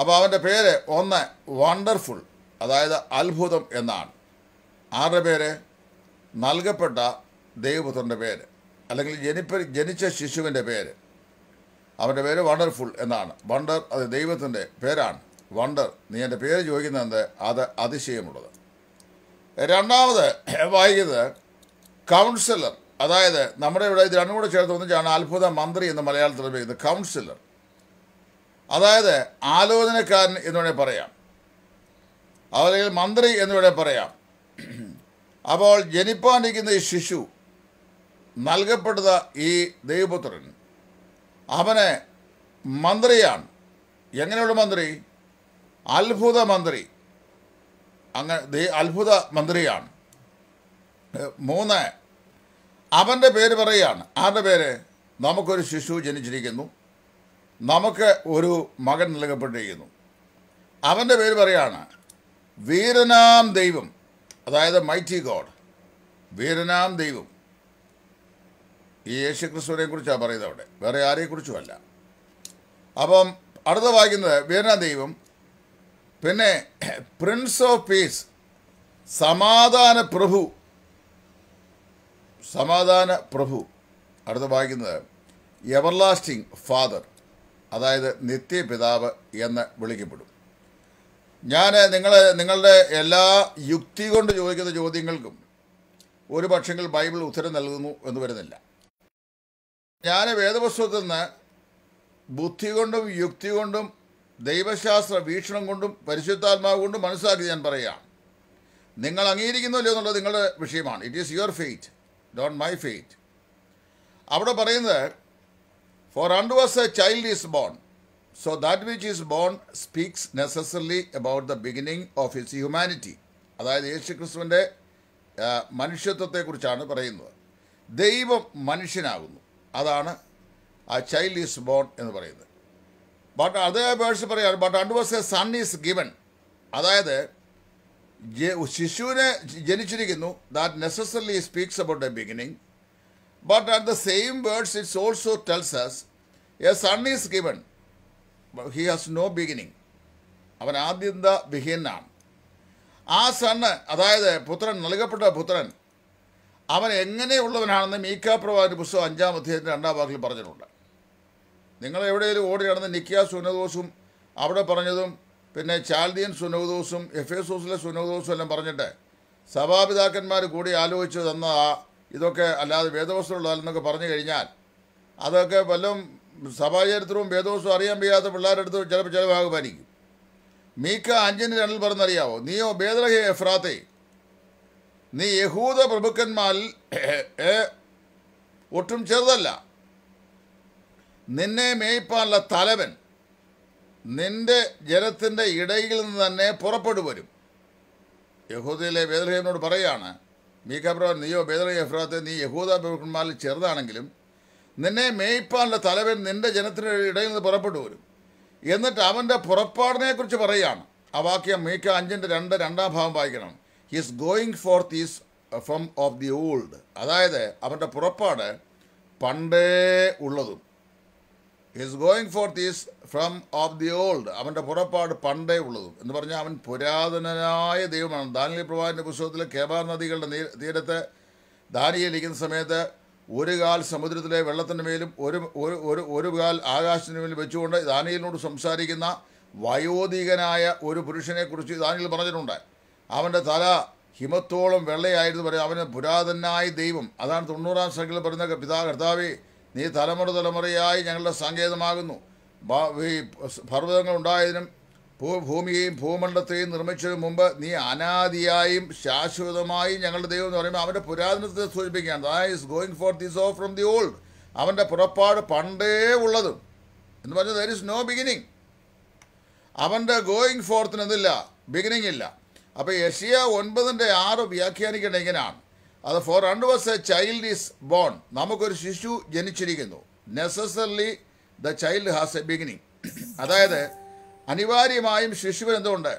അപ്പോൾ അവൻ്റെ പേര് ഒന്ന് വണ്ടർഫുൾ അതായത് അത്ഭുതം എന്നാണ് ആരുടെ പേര് നൽകപ്പെട്ട ദൈവപുത്രൻ്റെ പേര് അല്ലെങ്കിൽ ജനിപ്പ ജനിച്ച ശിശുവിൻ്റെ പേര് അവൻ്റെ പേര് വണ്ടർഫുൾ എന്നാണ് വണ്ടർ അത് ദൈവത്തിൻ്റെ പേരാണ് വണ്ടർ നീ എൻ്റെ പേര് ചോദിക്കുന്നത് അത് അതിശയമുള്ളത് രണ്ടാമത് വായിക്കുന്നത് കൗൺസിലർ അതായത് നമ്മുടെ ഇവിടെ ഇത് രണ്ടും കൂടെ ചേർത്ത് ഒന്നിച്ചാണ് അത്ഭുത മന്ത്രി എന്ന് മലയാളത്തിൽ ഉപയോഗിക്കുന്നത് കൗൺസിലർ അതായത് ആലോചനക്കാരൻ എന്ന് വേണേൽ പറയാം അല്ലെങ്കിൽ മന്ത്രി എന്ന് വേണേൽ പറയാം അപ്പോൾ ജനിപ്പാനിരിക്കുന്ന ഈ ശിശു നൽകപ്പെടുന്ന ഈ ദൈവപുത്രൻ അവന് മന്ത്രിയാണ് എങ്ങനെയുള്ള മന്ത്രി അത്ഭുത മന്ത്രി അങ്ങനെ അത്ഭുത മന്ത്രിയാണ് മൂന്ന് അവൻ്റെ പേര് പറയുകയാണ് ആരുടെ പേര് നമുക്കൊരു ശിശു ജനിച്ചിരിക്കുന്നു നമുക്ക് ഒരു മകൻ നൽകപ്പെട്ടിരിക്കുന്നു അവൻ്റെ പേര് പറയാണ് വീരനാം ദൈവം അതായത് മൈറ്റി ഗോഡ് വീരനാം ദൈവം ഈ യേശു ക്രിസ്തുവിനെ കുറിച്ചാണ് പറയുന്നത് അവിടെ വേറെ ആരെക്കുറിച്ചുമല്ല അപ്പം അടുത്ത വായിക്കുന്നത് വീരനാ ദൈവം പിന്നെ പ്രിൻസ് ഓഫ് പീസ് സമാധാന പ്രഭു സമാധാന പ്രഭു അടുത്ത വായിക്കുന്നത് എവർലാസ്റ്റിംഗ് ഫാദർ അതായത് നിത്യപിതാവ് എന്ന് വിളിക്കപ്പെടും ഞാൻ നിങ്ങൾ നിങ്ങളുടെ എല്ലാ യുക്തി കൊണ്ട് ചോദിക്കുന്ന ചോദ്യങ്ങൾക്കും ഒരു പക്ഷെങ്കിൽ ബൈബിൾ ഉത്തരം നൽകുന്നു എന്ന് വരുന്നില്ല ഞാൻ വേദപുസ്തകത്തിൽ നിന്ന് ബുദ്ധി കൊണ്ടും യുക്തി കൊണ്ടും ദൈവശാസ്ത്ര വീക്ഷണം കൊണ്ടും പരിശുദ്ധാത്മാവ് കൊണ്ടും മനസ്സിലാക്കി ഞാൻ പറയുകയാണ് നിങ്ങൾ അംഗീകരിക്കുന്നില്ല എന്നുള്ളത് നിങ്ങളുടെ വിഷയമാണ് it is your faith don't my faith അവിടെ പറയുന്നത് for unto us a child is born so that which is born speaks necessarily about the beginning of his humanity അതായത് യേശു ക്രിസ്തുവിൻ്റെ മനുഷ്യത്വത്തെക്കുറിച്ചാണ് പറയുന്നത് ദൈവം മനുഷ്യനാകുന്നു അതാണ് ആ ചൈൽഡ് ഈസ് ബോൺ എന്ന് പറയുന്നത് ബട്ട് അതേ വേഴ്സ് പറയാറ് but unto us a son is given അതായത് ശിശുവിനെ ജനിച്ചിരിക്കുന്നു that necessarily speaks about a beginning but at the same words it's also tells us a son is given he has no beginning അവൻ ആദ്യന്ത ബിഹീനാണ് ആ sun അതായത് പുത്രൻ നൽകപ്പെട്ട പുത്രൻ അവൻ എങ്ങനെയുള്ളവനാണെന്ന് മീക്ക പ്രവാചന പുസ്തകം അഞ്ചാം അധ്യായത്തിൻ്റെ രണ്ടാം വാക്കിൽ പറഞ്ഞിട്ടുണ്ട് നിങ്ങൾ എവിടെയെങ്കിലും ഓടി നടന്ന് നിക്കിയ സുനദോസും അവിടെ പറഞ്ഞതും പിന്നെ ചാൽദിയൻ സുനൗദോസും എഫേസോസിലെ സുനോദോസും എല്ലാം പറഞ്ഞിട്ട് സഭാപിതാക്കന്മാർ കൂടി ആലോചിച്ച് തന്ന ഇതൊക്കെ അല്ലാതെ വേദവസ്തുള്ളതല്ലെന്നൊക്കെ പറഞ്ഞു കഴിഞ്ഞാൽ അതൊക്കെ വല്ലതും സഭാചരിത്രവും വേദവസ്തുവും അറിയാൻ വയ്യാത്ത അടുത്ത് ചിലപ്പോൾ ചില ആയിരിക്കും മീക്ക അഞ്ചിന് രണ്ടിൽ പറഞ്ഞറിയാവോ നീയോ ബേദലഹെ എഫ്രാത്തെ നീ യഹൂദ പ്രഭുക്കന്മാരിൽ ഒട്ടും ചെറുതല്ല നിന്നെ മേയ്പ്പാനുള്ള തലവൻ നിന്റെ ജലത്തിൻ്റെ ഇടയിൽ നിന്ന് തന്നെ പുറപ്പെട്ടു വരും യഹൂദയിലെ ബേദലഹേമിനോട് പറയുകയാണ് മീഖബ്രോ നീയോ ബേദലഹ എഫ്രാത്ത് നീ യഹൂദ പ്രഭുക്കന്മാരിൽ ചെറുതാണെങ്കിലും നിന്നെ മേയ്പ്പാനുള്ള തലവൻ നിന്റെ ജനത്തിൻ്റെ ഇടയിൽ നിന്ന് പുറപ്പെട്ടു വരും എന്നിട്ട് അവൻ്റെ പുറപ്പാടിനെക്കുറിച്ച് പറയുകയാണ് ആ വാക്യം മീക്ക അഞ്ചിൻ്റെ രണ്ട് രണ്ടാം ഭാഗം വായിക്കണം his going forth is from of the old അതായത് അവൻ്റെ പുറപ്പാട് പണ്ടേ ഉള്ളതും his going forth these from of the old അവൻ്റെ പുറപ്പാട് പണ്ടേ ഉള്ളതും എന്ന് പറഞ്ഞാൽ അവൻ പുരാതനായ ദൈവമാണ് ദാനിയൽ പ്രഭാവിൻ്റെ പുസ്തകത്തിലെ കേബാർ നദികളുടെ തീരത്ത് ദാനിയലിക്കുന്ന സമയത്ത് ഒരു കാൽ സമുദ്രത്തിലെ വെള്ളത്തിൻ്റെ മേലും ഒരു ഒരു ഒരു കാൽ ആകാശത്തിൻ്റെ മേലും വെച്ചുകൊണ്ട് ദാനിയലിനോട് സംസാരിക്കുന്ന വയോധികനായ ഒരു പുരുഷനെക്കുറിച്ച് ദാനിയൽ പറഞ്ഞിട്ടുണ്ട് അവൻ്റെ തല ഹിമത്തോളം വെള്ളയായിരുന്നു പറയും അവന് പുരാതനായ ദൈവം അതാണ് തൊണ്ണൂറാം സംഖ്യയിൽ പറയുന്ന പിതാ കർത്താവേ നീ തലമുറ തലമുറയായി ഞങ്ങളുടെ സങ്കേതമാകുന്നു പർവ്വതങ്ങൾ ഉണ്ടായതിനും ഭൂ ഭൂമിയെയും ഭൂമണ്ഡലത്തെയും നിർമ്മിച്ചതിനു മുമ്പ് നീ അനാദിയായും ശാശ്വതമായും ഞങ്ങളുടെ ദൈവം എന്ന് പറയുമ്പോൾ അവൻ്റെ പുരാതനത്തെ സൂചിപ്പിക്കുകയാണ് the is going forth this of from the old അവൻ്റെ പുറപ്പാട് പണ്ടേ ഉള്ളതും എന്ന് പറഞ്ഞാൽ ദർ ഇസ് നോ ബിഗിനിങ് അവൻ്റെ ഗോയിങ് ഫോർത്തിന് എന്നില്ല ബിഗിനിങ് ഇല്ല അപ്പോൾ യഷിയ ഒൻപതിൻ്റെ ആറ് വ്യാഖ്യാനിക്കേണ്ട ഇങ്ങനെയാണ് അത് ഫോർ ഹൺഡ് വസ് എ ചൈൽഡ് ഈസ് ബോൺ നമുക്കൊരു ശിശു ജനിച്ചിരിക്കുന്നു necessarily the child has a beginning അതായത് അനിവാര്യമായും ശിശുവിന് എന്തുകൊണ്ട്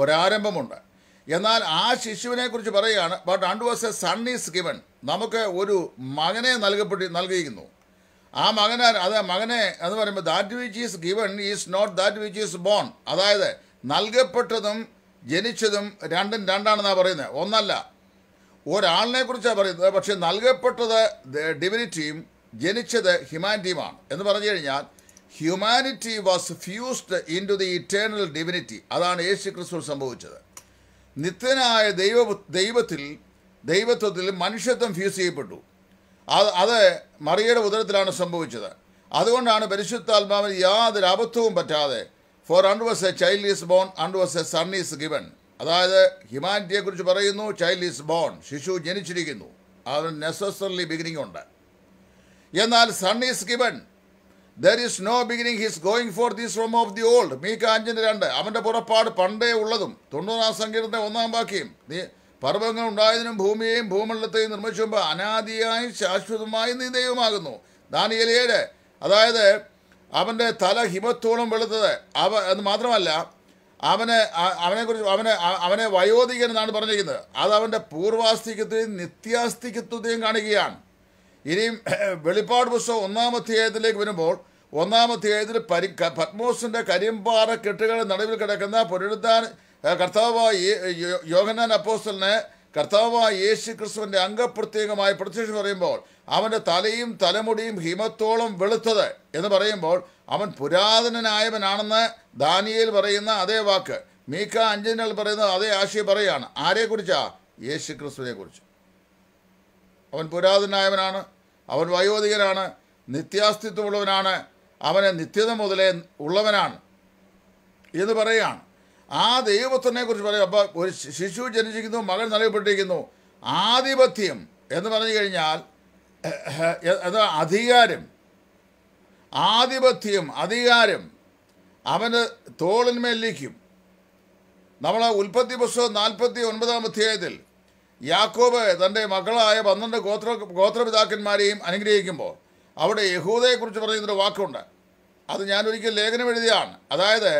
ഒരാരംഭമുണ്ട് എന്നാൽ ആ ശിശുവിനെ കുറിച്ച് പറയുകയാണ് ബട്ട് അണ്ട് വസ് എ സൺ ഈസ് ഗിവൺ നമുക്ക് ഒരു മകനെ നൽകപ്പെട്ടി നൽകിയിരിക്കുന്നു ആ മകനെ അത് മകനെ എന്ന് പറയുമ്പോൾ that which is given is not that which is born അതായത് നൽകപ്പെട്ടതും ജനിച്ചതും രണ്ടും രണ്ടാണെന്നാണ് പറയുന്നത് ഒന്നല്ല ഒരാളിനെ കുറിച്ചാണ് പറയുന്നത് പക്ഷേ നൽകപ്പെട്ടത് ഡിവിനിറ്റിയും ജനിച്ചത് ഹ്യൂമാനിറ്റിയുമാണ് എന്ന് പറഞ്ഞു കഴിഞ്ഞാൽ humanity was fused into the eternal divinity അതാണ് യേശു ക്രിസ്തു സംഭവിച്ചത് നിത്യനായ ദൈവ ദൈവത്തിൽ ദൈവത്വത്തിൽ മനുഷ്യത്വം ഫ്യൂസ് ചെയ്യപ്പെട്ടു അത് അത് മറിയയുടെ ഉദരത്തിലാണ് സംഭവിച്ചത് അതുകൊണ്ടാണ് പരിശുദ്ധാത്മാവിന് യാതൊരു അബദ്ധവും പറ്റാതെ for unto us a child is born unto us a son is given അതായത് കുറിച്ച് പറയുന്നു ചൈൽഡ് ഈസ് ബോൺ ശിശു ജനിച്ചിരിക്കുന്നു അത് നെസസറലി ബിഗിനിങ് ഉണ്ട് എന്നാൽ son is given there is no beginning his going forth this from of the old മീ കാഞ്ചിൻ്റെ രണ്ട് അവൻ്റെ പുറപ്പാട് പണ്ടേ ഉള്ളതും തൊണ്ണൂറാം സംഗീതത്തെ ഒന്നാം ബാക്കിയും നീ പർവ്വങ്ങൾ ഉണ്ടായതിനും ഭൂമിയെയും ഭൂമണ്ഡലത്തെയും നിർമ്മിച്ചുമ്പോൾ അനാദിയായും ശാശ്വതമായും നീ ദൈവമാകുന്നു ദാനിയൽ ഏഴ് അതായത് അവൻ്റെ തല ഹിമത്തോളം വെളുത്തത് അവ എന്ന് മാത്രമല്ല അവനെ അവനെക്കുറിച്ച് അവനെ അവനെ വയോധികൻ എന്നാണ് പറഞ്ഞിരിക്കുന്നത് അത് അവൻ്റെ പൂർവാസ്തിക്വത്തെയും നിത്യാസ്തിക്വത്തെയും കാണിക്കുകയാണ് ഇനിയും വെളിപ്പാട് പുസ്തകം ഒന്നാം അധ്യായത്തിലേക്ക് വരുമ്പോൾ ഒന്നാം അധ്യായത്തിൽ പരി പത്മോസിൻ്റെ കരിമ്പാറ കെട്ടുകളുടെ നടുവിൽ കിടക്കുന്ന പുനരുദ്ധാൻ കർത്താവായി യോഹനാൻ അപ്പോസലിനെ കർത്താവായ യേശു ക്രിസ്തുവിൻ്റെ അംഗപ്രത്യേകമായ പ്രത്യക്ഷം പറയുമ്പോൾ അവൻ്റെ തലയും തലമുടിയും ഹിമത്തോളം വെളുത്തത് എന്ന് പറയുമ്പോൾ അവൻ പുരാതനായവനാണെന്ന് ദാനിയയിൽ പറയുന്ന അതേ വാക്ക് മീക്ക അഞ്ചിനൽ പറയുന്നത് അതേ ആശയം പറയുകയാണ് ആരെക്കുറിച്ചാ യേശു ക്രിസ്തുവിനെ കുറിച്ച് അവൻ പുരാതനായവനാണ് അവൻ വയോധികനാണ് നിത്യാസ്തിത്വമുള്ളവനാണ് അവന് നിത്യത മുതലേ ഉള്ളവനാണ് എന്ന് പറയുകയാണ് ആ ദൈവത്തിനെ കുറിച്ച് പറയും അപ്പോൾ ഒരു ശിശു ജനിച്ചിരിക്കുന്നു മകൻ നൽകപ്പെട്ടിരിക്കുന്നു ആധിപത്യം എന്ന് പറഞ്ഞു കഴിഞ്ഞാൽ അത് അധികാരം ആധിപത്യം അധികാരം അവന് തോളിന്മേൽ ലഭിക്കും നമ്മൾ ഉൽപ്പത്തി പുസ്തകം നാൽപ്പത്തി ഒൻപതാം അധ്യായത്തിൽ യാക്കോബ് തൻ്റെ മക്കളായ പന്ത്രണ്ട് ഗോത്ര ഗോത്രപിതാക്കന്മാരെയും അനുഗ്രഹിക്കുമ്പോൾ അവിടെ യഹൂദയെക്കുറിച്ച് പറയുന്നൊരു വാക്കുണ്ട് അത് ഞാനൊരിക്കൽ ലേഖനം എഴുതിയാണ് അതായത്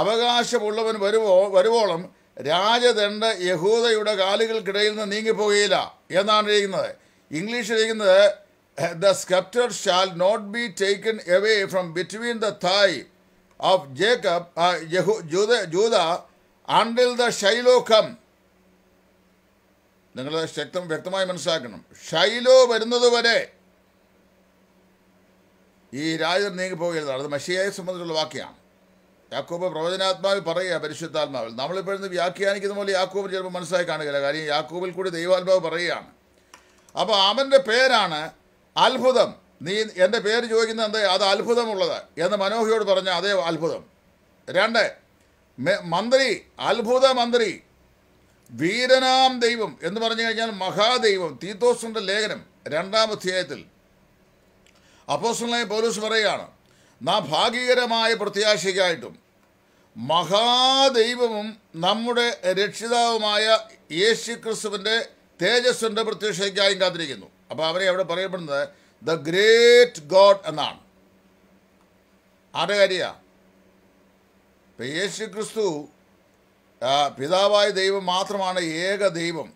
അവകാശമുള്ളവൻ വരുവോ വരുവോളം രാജദണ്ഡ് യഹൂദയുടെ കാലുകൾക്കിടയിൽ നിന്ന് നീങ്ങിപ്പോകുകയില്ല എന്നാണ് എഴുതുന്നത് ഇംഗ്ലീഷിൽ എഴുതുന്നത് the sceptre shall not be taken away from between the thigh of Jacob ജൂത ജൂത അണ്ടിൽ ദ ഷൈലോഖം നിങ്ങൾ ശക്തം വ്യക്തമായി മനസ്സിലാക്കണം ഷൈലോ വരുന്നതുവരെ ഈ രാജ്യം നീങ്ങിപ്പോകരുതാണ് അത് മഷിയായ സംബന്ധിച്ചുള്ള വാക്യമാണ് യാക്കോബ് പ്രവചനാത്മാവ് പറയുക പരിശുദ്ധാത്മാവിൽ നമ്മളിപ്പോഴും വ്യാഖ്യാനിക്കുന്ന പോലെ യാക്കോബ് ചിലപ്പോൾ മനസ്സായി കാണുകയില്ല കാര്യം യാക്കോബിൽ കൂടി ദൈവാത്മാവ് പറയുകയാണ് അപ്പോൾ അവൻ്റെ പേരാണ് അത്ഭുതം നീ എൻ്റെ പേര് ചോദിക്കുന്നത് എന്താ അത് അത്ഭുതമുള്ളത് എന്ന് മനോഹിയോട് പറഞ്ഞ അതേ അത്ഭുതം രണ്ട് മന്ത്രി അത്ഭുത മന്ത്രി വീരനാം ദൈവം എന്ന് പറഞ്ഞു കഴിഞ്ഞാൽ മഹാദൈവം തീത്തോസിൻ്റെ ലേഖനം രണ്ടാം അധ്യായത്തിൽ അപ്പോസ്റ്റലായ പോലീസ് പറയുകയാണ് നാം ഭാഗീകരമായ പ്രത്യാശയ്ക്കായിട്ടും മഹാദൈവവും നമ്മുടെ രക്ഷിതാവുമായ യേശു ക്രിസ്തുവിൻ്റെ തേജസ്സിൻ്റെ പ്രത്യക്ഷയ്ക്കായും കാത്തിരിക്കുന്നു അപ്പോൾ അവരെ അവിടെ പറയപ്പെടുന്നത് ദ ഗ്രേറ്റ് ഗോഡ് എന്നാണ് ആരുടെ കാര്യമാണ് ഇപ്പം യേശു ക്രിസ്തു പിതാവായ ദൈവം മാത്രമാണ് ഏക ദൈവം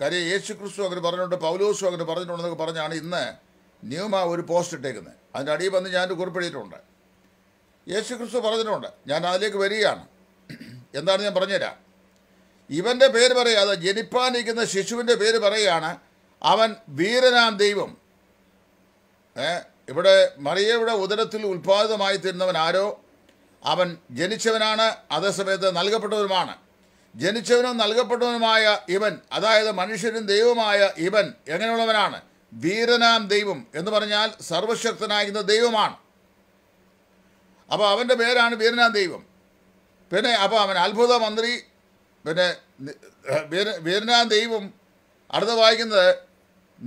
കാര്യം യേശു ക്രിസ്തു അങ്ങനെ പറഞ്ഞിട്ടുണ്ട് പൗലോസും അങ്ങനെ പറഞ്ഞിട്ടുണ്ടെന്നൊക്കെ പറഞ്ഞാണ് ഇന്ന് ന്യൂമ ഒരു പോസ്റ്റ് ഇട്ടേക്കുന്നത് അതിൻ്റെ അടിയിൽ വന്ന് ഞാൻ കുറിപ്പെടുത്തിയിട്ടുണ്ട് യേശു ക്രിസ്തു പറഞ്ഞിട്ടുണ്ട് ഞാൻ അതിലേക്ക് വരികയാണ് എന്താണ് ഞാൻ പറഞ്ഞുതരാം ഇവൻ്റെ പേര് പറയാതെ ജനിപ്പാനിരിക്കുന്ന ശിശുവിൻ്റെ പേര് പറയുകയാണ് അവൻ വീരനാം ദൈവം ഇവിടെ മറിയയുടെ ഉദരത്തിൽ ഉൽപാദിതമായി തീരുന്നവൻ ആരോ അവൻ ജനിച്ചവനാണ് അതേസമയത്ത് നൽകപ്പെട്ടവനുമാണ് ജനിച്ചവനും നൽകപ്പെട്ടവനുമായ ഇവൻ അതായത് മനുഷ്യനും ദൈവമായ ഇവൻ എങ്ങനെയുള്ളവനാണ് വീരനാം ദൈവം എന്ന് പറഞ്ഞാൽ സർവശക്തനായിരുന്ന ദൈവമാണ് അപ്പോൾ അവൻ്റെ പേരാണ് വീരനാ ദൈവം പിന്നെ അപ്പോൾ അവൻ അത്ഭുത മന്ത്രി പിന്നെ വീരനാ ദൈവം അടുത്ത വായിക്കുന്നത്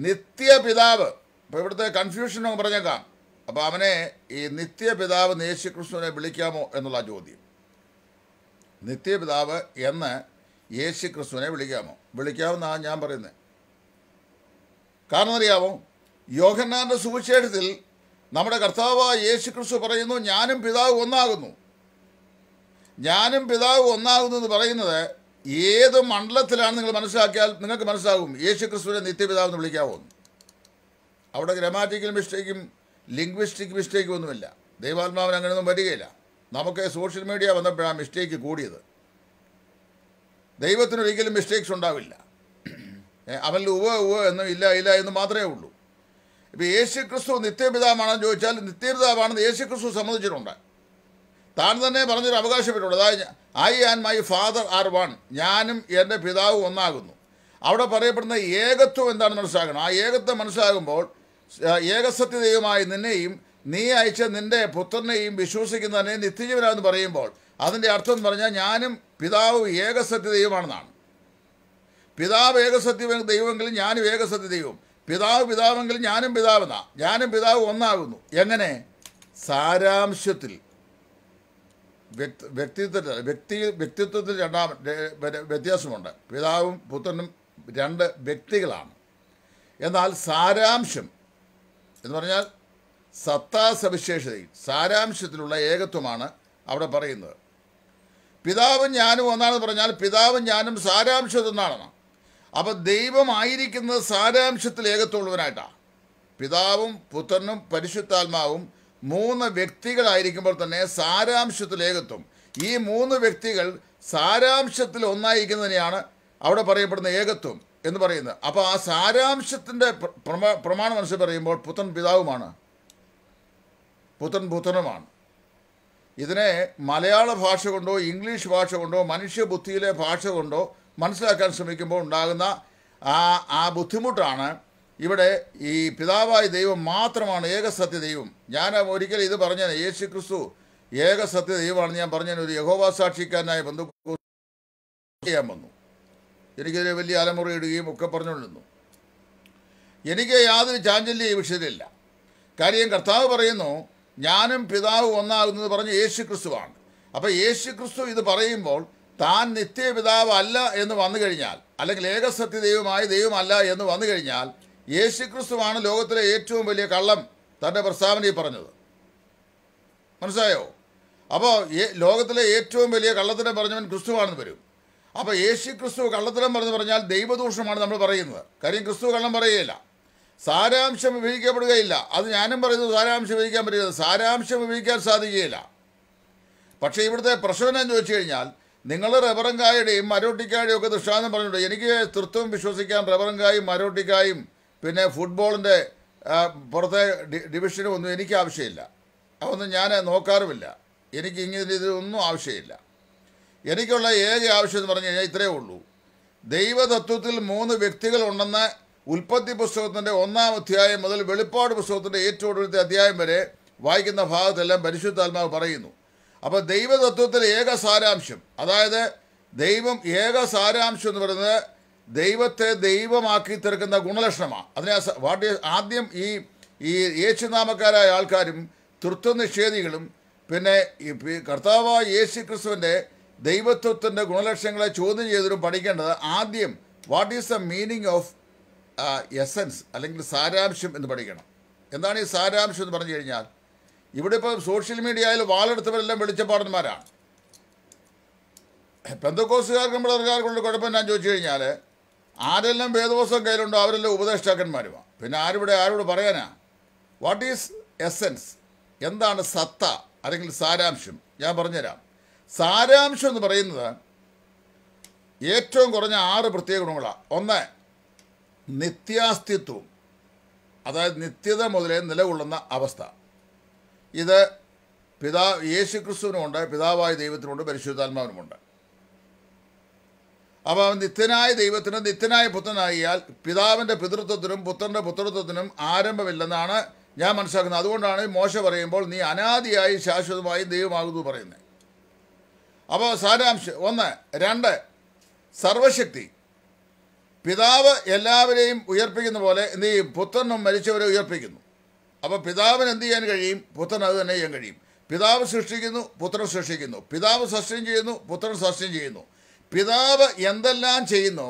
നിത്യപിതാവ് ഇപ്പോൾ ഇവിടുത്തെ കൺഫ്യൂഷൻ പറഞ്ഞേക്കാം അപ്പോൾ അവനെ ഈ നിത്യപിതാവ് യേശുക്രിസ്തുവിനെ വിളിക്കാമോ എന്നുള്ള ചോദ്യം നിത്യപിതാവ് എന്ന് യേശുക്രിസ്തുവിനെ വിളിക്കാമോ വിളിക്കാമെന്നാണ് ഞാൻ പറയുന്നത് കാരണം അറിയാമോ യോഹന്നാൻ്റെ സുവിശേഷത്തിൽ നമ്മുടെ കർത്താവ് യേശു ക്രിസ്തു പറയുന്നു ഞാനും പിതാവ് ഒന്നാകുന്നു ഞാനും പിതാവ് ഒന്നാകുന്നു എന്ന് പറയുന്നത് ഏത് മണ്ഡലത്തിലാണ് നിങ്ങൾ മനസ്സിലാക്കിയാൽ നിങ്ങൾക്ക് മനസ്സിലാകും യേശു ക്രിസ്തുവിനെ നിത്യപിതാവ് എന്ന് വിളിക്കാവോ അവിടെ ഗ്രമാറ്റിക്കൽ മിസ്റ്റേക്കും ലിംഗ്വിസ്റ്റിക് മിസ്റ്റേക്കും ഒന്നുമില്ല ദൈവാത്മാവിന് അങ്ങനെയൊന്നും വരികയില്ല നമുക്ക് സോഷ്യൽ മീഡിയ വന്നപ്പോഴാണ് മിസ്റ്റേക്ക് കൂടിയത് ദൈവത്തിനൊരിക്കലും മിസ്റ്റേക്സ് ഉണ്ടാവില്ല അവനിൽ ഉവ ഉവ എന്നും ഇല്ല ഇല്ല എന്ന് മാത്രമേ ഉള്ളൂ ഇപ്പോൾ യേശു ക്രിസ്തു നിത്യപിതാവാണെന്ന് ചോദിച്ചാൽ നിത്യപിതാവാണെന്ന് യേശു ക്രിസ്തു സംബന്ധിച്ചിട്ടുണ്ട് താൻ തന്നെ പറഞ്ഞൊരു അവകാശപ്പെട്ടുണ്ട് അതായത് I and my father are one ഞാനും എൻ്റെ പിതാവും ഒന്നാകുന്നു അവിടെ പറയപ്പെടുന്ന ഏകത്വം എന്താണെന്ന് മനസ്സിലാക്കണം ആ ഏകത്വം മനസ്സിലാകുമ്പോൾ ഏകസത്യതയുമായി നിന്നെയും നീ അയച്ച നിൻ്റെ പുത്രനെയും വിശ്വസിക്കുന്നതിനെ നിത്യജീവനാണെന്ന് പറയുമ്പോൾ അതിൻ്റെ അർത്ഥം എന്ന് പറഞ്ഞാൽ ഞാനും പിതാവും ഏകസത്യ ദൈവമാണെന്നാണ് പിതാവ് ഏകസത്യ ദൈവമെങ്കിലും ഞാനും ഏകസത്യ ദൈവം പിതാവ് പിതാവെങ്കിൽ ഞാനും പിതാവെന്നാ ഞാനും പിതാവ് ഒന്നാകുന്നു എങ്ങനെ സാരാംശത്തിൽ വ്യക്തി വ്യക്തി വ്യക്തിത്വത്തിൽ രണ്ടാം വ്യത്യാസമുണ്ട് പിതാവും പുത്രനും രണ്ട് വ്യക്തികളാണ് എന്നാൽ സാരാംശം എന്ന് പറഞ്ഞാൽ സത്താ സവിശേഷതയിൽ സാരാംശത്തിലുള്ള ഏകത്വമാണ് അവിടെ പറയുന്നത് പിതാവും ഞാനും ഒന്നാണെന്ന് പറഞ്ഞാൽ പിതാവും ഞാനും സാരാംശത്തൊന്നാണെന്നാണ് അപ്പോൾ ദൈവമായിരിക്കുന്നത് സാരാംശത്തിൽ ഏകത്തുള്ളവനായിട്ടാണ് പിതാവും പുത്രനും പരിശുദ്ധാത്മാവും മൂന്ന് വ്യക്തികളായിരിക്കുമ്പോൾ തന്നെ സാരാംശത്തിൽ ഏകത്വം ഈ മൂന്ന് വ്യക്തികൾ സാരാംശത്തിൽ ഒന്നായിരിക്കുന്നതിനെയാണ് അവിടെ പറയപ്പെടുന്ന ഏകത്വം എന്ന് പറയുന്നത് അപ്പോൾ ആ സാരാംശത്തിൻ്റെ പ്രമാണം മനസ്സിൽ പറയുമ്പോൾ പുത്രൻ പിതാവുമാണ് പുത്രൻ പുത്രനുമാണ് ഇതിനെ മലയാള ഭാഷ കൊണ്ടോ ഇംഗ്ലീഷ് ഭാഷ കൊണ്ടോ മനുഷ്യബുദ്ധിയിലെ ഭാഷ കൊണ്ടോ മനസ്സിലാക്കാൻ ശ്രമിക്കുമ്പോൾ ഉണ്ടാകുന്ന ആ ആ ബുദ്ധിമുട്ടാണ് ഇവിടെ ഈ പിതാവായ ദൈവം മാത്രമാണ് ഏകസത്യ ദൈവം ഞാൻ ഒരിക്കൽ ഇത് പറഞ്ഞ യേശു ക്രിസ്തു ഏകസത്യ ദൈവമാണ് ഞാൻ പറഞ്ഞ ഒരു യഹോവ സാക്ഷിക്കാരനായ ബന്ധു ചെയ്യാൻ വന്നു എനിക്കതിൽ വലിയ അലമുറ ഇടുകയും ഒക്കെ പറഞ്ഞുകൊണ്ടിരുന്നു എനിക്ക് യാതൊരു ചാഞ്ചല്യ ഈ വിഷയത്തിലില്ല കാര്യം കർത്താവ് പറയുന്നു ഞാനും പിതാവ് ഒന്നാകുന്നത് പറഞ്ഞ് യേശു ക്രിസ്തുവാണ് അപ്പോൾ യേശു ക്രിസ്തു ഇത് പറയുമ്പോൾ താൻ നിത്യപിതാവ് അല്ല എന്ന് വന്നു കഴിഞ്ഞാൽ അല്ലെങ്കിൽ ഏകസത്യ ദൈവമായ ദൈവമല്ല എന്ന് വന്നു കഴിഞ്ഞാൽ യേശുക്രിസ്തുവാണ് ലോകത്തിലെ ഏറ്റവും വലിയ കള്ളം തൻ്റെ പ്രസ്താവനയിൽ പറഞ്ഞത് മനസ്സിലായോ അപ്പോൾ ലോകത്തിലെ ഏറ്റവും വലിയ കള്ളത്തിനെ പറഞ്ഞവൻ ക്രിസ്തുവാണെന്ന് വരും അപ്പോൾ യേശു ക്രിസ്തു കള്ളത്തരം പറഞ്ഞു പറഞ്ഞാൽ ദൈവദൂഷണമാണ് നമ്മൾ പറയുന്നത് കാര്യം ക്രിസ്തു കള്ളം പറയുകയില്ല സാരാംശം വിഭജിക്കപ്പെടുകയില്ല അത് ഞാനും പറയുന്നത് സാരാംശം വിഭജിക്കാൻ പറ്റില്ല സാരാംശം വിഭജിക്കാൻ സാധിക്കുകയില്ല പക്ഷേ ഇവിടുത്തെ പ്രശ്നം ഞാൻ ചോദിച്ചു കഴിഞ്ഞാൽ നിങ്ങൾ റബറങ്കായുടെയും മരോട്ടിക്കായുടെയും ഒക്കെ ദൃഷ്ടാന്തം പറഞ്ഞിട്ടുണ്ട് എനിക്ക് തൃത്വം വിശ്വസിക്കാൻ റബറങ്കായും മരോട്ടിക്കായും പിന്നെ ഫുട്ബോളിൻ്റെ പുറത്തെ ഡിവിഷനും ഒന്നും എനിക്ക് ആവശ്യമില്ല അതൊന്നും ഞാൻ നോക്കാറുമില്ല എനിക്ക് ഇങ്ങനെ ഇതൊന്നും ആവശ്യമില്ല എനിക്കുള്ള ഏക ആവശ്യം എന്ന് പറഞ്ഞു കഴിഞ്ഞാൽ ഇത്രയേ ഉള്ളൂ ദൈവതത്വത്തിൽ മൂന്ന് വ്യക്തികളുണ്ടെന്ന് ഉൽപ്പത്തി പുസ്തകത്തിൻ്റെ ഒന്നാം അധ്യായം മുതൽ വെളിപ്പാട് പുസ്തകത്തിൻ്റെ ഏറ്റവും ഒടുവിലത്തെ അധ്യായം വരെ വായിക്കുന്ന ഭാഗത്തെല്ലാം പരിശുദ്ധാത്മാവ് പറയുന്നു അപ്പോൾ ദൈവതത്വത്തിൽ ഏക സാരാംശം അതായത് ദൈവം ഏക സാരാംശം എന്ന് പറയുന്നത് ദൈവത്തെ ദൈവമാക്കി തീർക്കുന്ന ഗുണലക്ഷണമാണ് അതിനെ വാട്ട് ആദ്യം ഈ ഈ യേശുനാമക്കാരായ ആൾക്കാരും തൃത്വനിഷേധികളും പിന്നെ ഈ കർത്താവായ യേശു ക്രിസ്തുവിൻ്റെ ദൈവത്വത്തിൻ്റെ ഗുണലക്ഷണങ്ങളെ ചോദ്യം ചെയ്തതും പഠിക്കേണ്ടത് ആദ്യം what is the meaning of essence അല്ലെങ്കിൽ സാരാംശം എന്ന് പഠിക്കണം എന്താണ് ഈ സാരാംശം എന്ന് പറഞ്ഞു കഴിഞ്ഞാൽ ഇവിടെ ഇപ്പോൾ സോഷ്യൽ മീഡിയയിൽ വാളെടുത്തവരെല്ലാം വെളിച്ചപ്പാടന്മാരാണ് പെന്തക്കോസുകാർക്കും കൊണ്ട് കുഴപ്പം ഞാൻ ചോദിച്ചു കഴിഞ്ഞാൽ ആരെല്ലാം വേദവസം കയ്യിലുണ്ടോ അവരെല്ലാം ഉപദേഷ്ടാക്കന്മാരുമാണ് പിന്നെ ആരിവിടെ ആരോട് പറയാനാ വാട്ട് ഈസ് എസൻസ് എന്താണ് സത്ത അല്ലെങ്കിൽ സാരാംശം ഞാൻ പറഞ്ഞുതരാം സാരാംശം എന്ന് പറയുന്നത് ഏറ്റവും കുറഞ്ഞ ആറ് പ്രത്യേക ഗുണങ്ങളാണ് ഒന്ന് നിത്യാസ്തിത്വം അതായത് നിത്യത മുതലേ നിലകൊള്ളുന്ന അവസ്ഥ ഇത് പിതാ യേശു ക്രിസ്തുവിനുമുണ്ട് പിതാവായ ദൈവത്തിനുമുണ്ട് പരിശുദ്ധാത്മാവിനുമുണ്ട് അപ്പോൾ നിത്യനായ ദൈവത്തിനും നിത്യനായ പുത്രനായാൽ പിതാവിൻ്റെ പിതൃത്വത്തിനും പുത്രൻ്റെ പുത്രത്വത്തിനും ആരംഭമില്ലെന്നാണ് ഞാൻ മനസ്സിലാക്കുന്നത് അതുകൊണ്ടാണ് മോശ പറയുമ്പോൾ നീ അനാദിയായി ശാശ്വതമായി ദൈവമാകുന്നു പറയുന്നത് അപ്പോൾ സാരാംശം ഒന്ന് രണ്ട് സർവശക്തി പിതാവ് എല്ലാവരെയും ഉയർപ്പിക്കുന്ന പോലെ നീ പുത്രനും മരിച്ചവരെ ഉയർപ്പിക്കുന്നു അപ്പോൾ പിതാവിന് എന്ത് ചെയ്യാൻ കഴിയും പുത്രൻ അത് തന്നെ ചെയ്യാൻ കഴിയും പിതാവ് സൃഷ്ടിക്കുന്നു പുത്രൻ സൃഷ്ടിക്കുന്നു പിതാവ് സസ്യം ചെയ്യുന്നു പുത്രൻ സസ്യം ചെയ്യുന്നു പിതാവ് എന്തെല്ലാം ചെയ്യുന്നു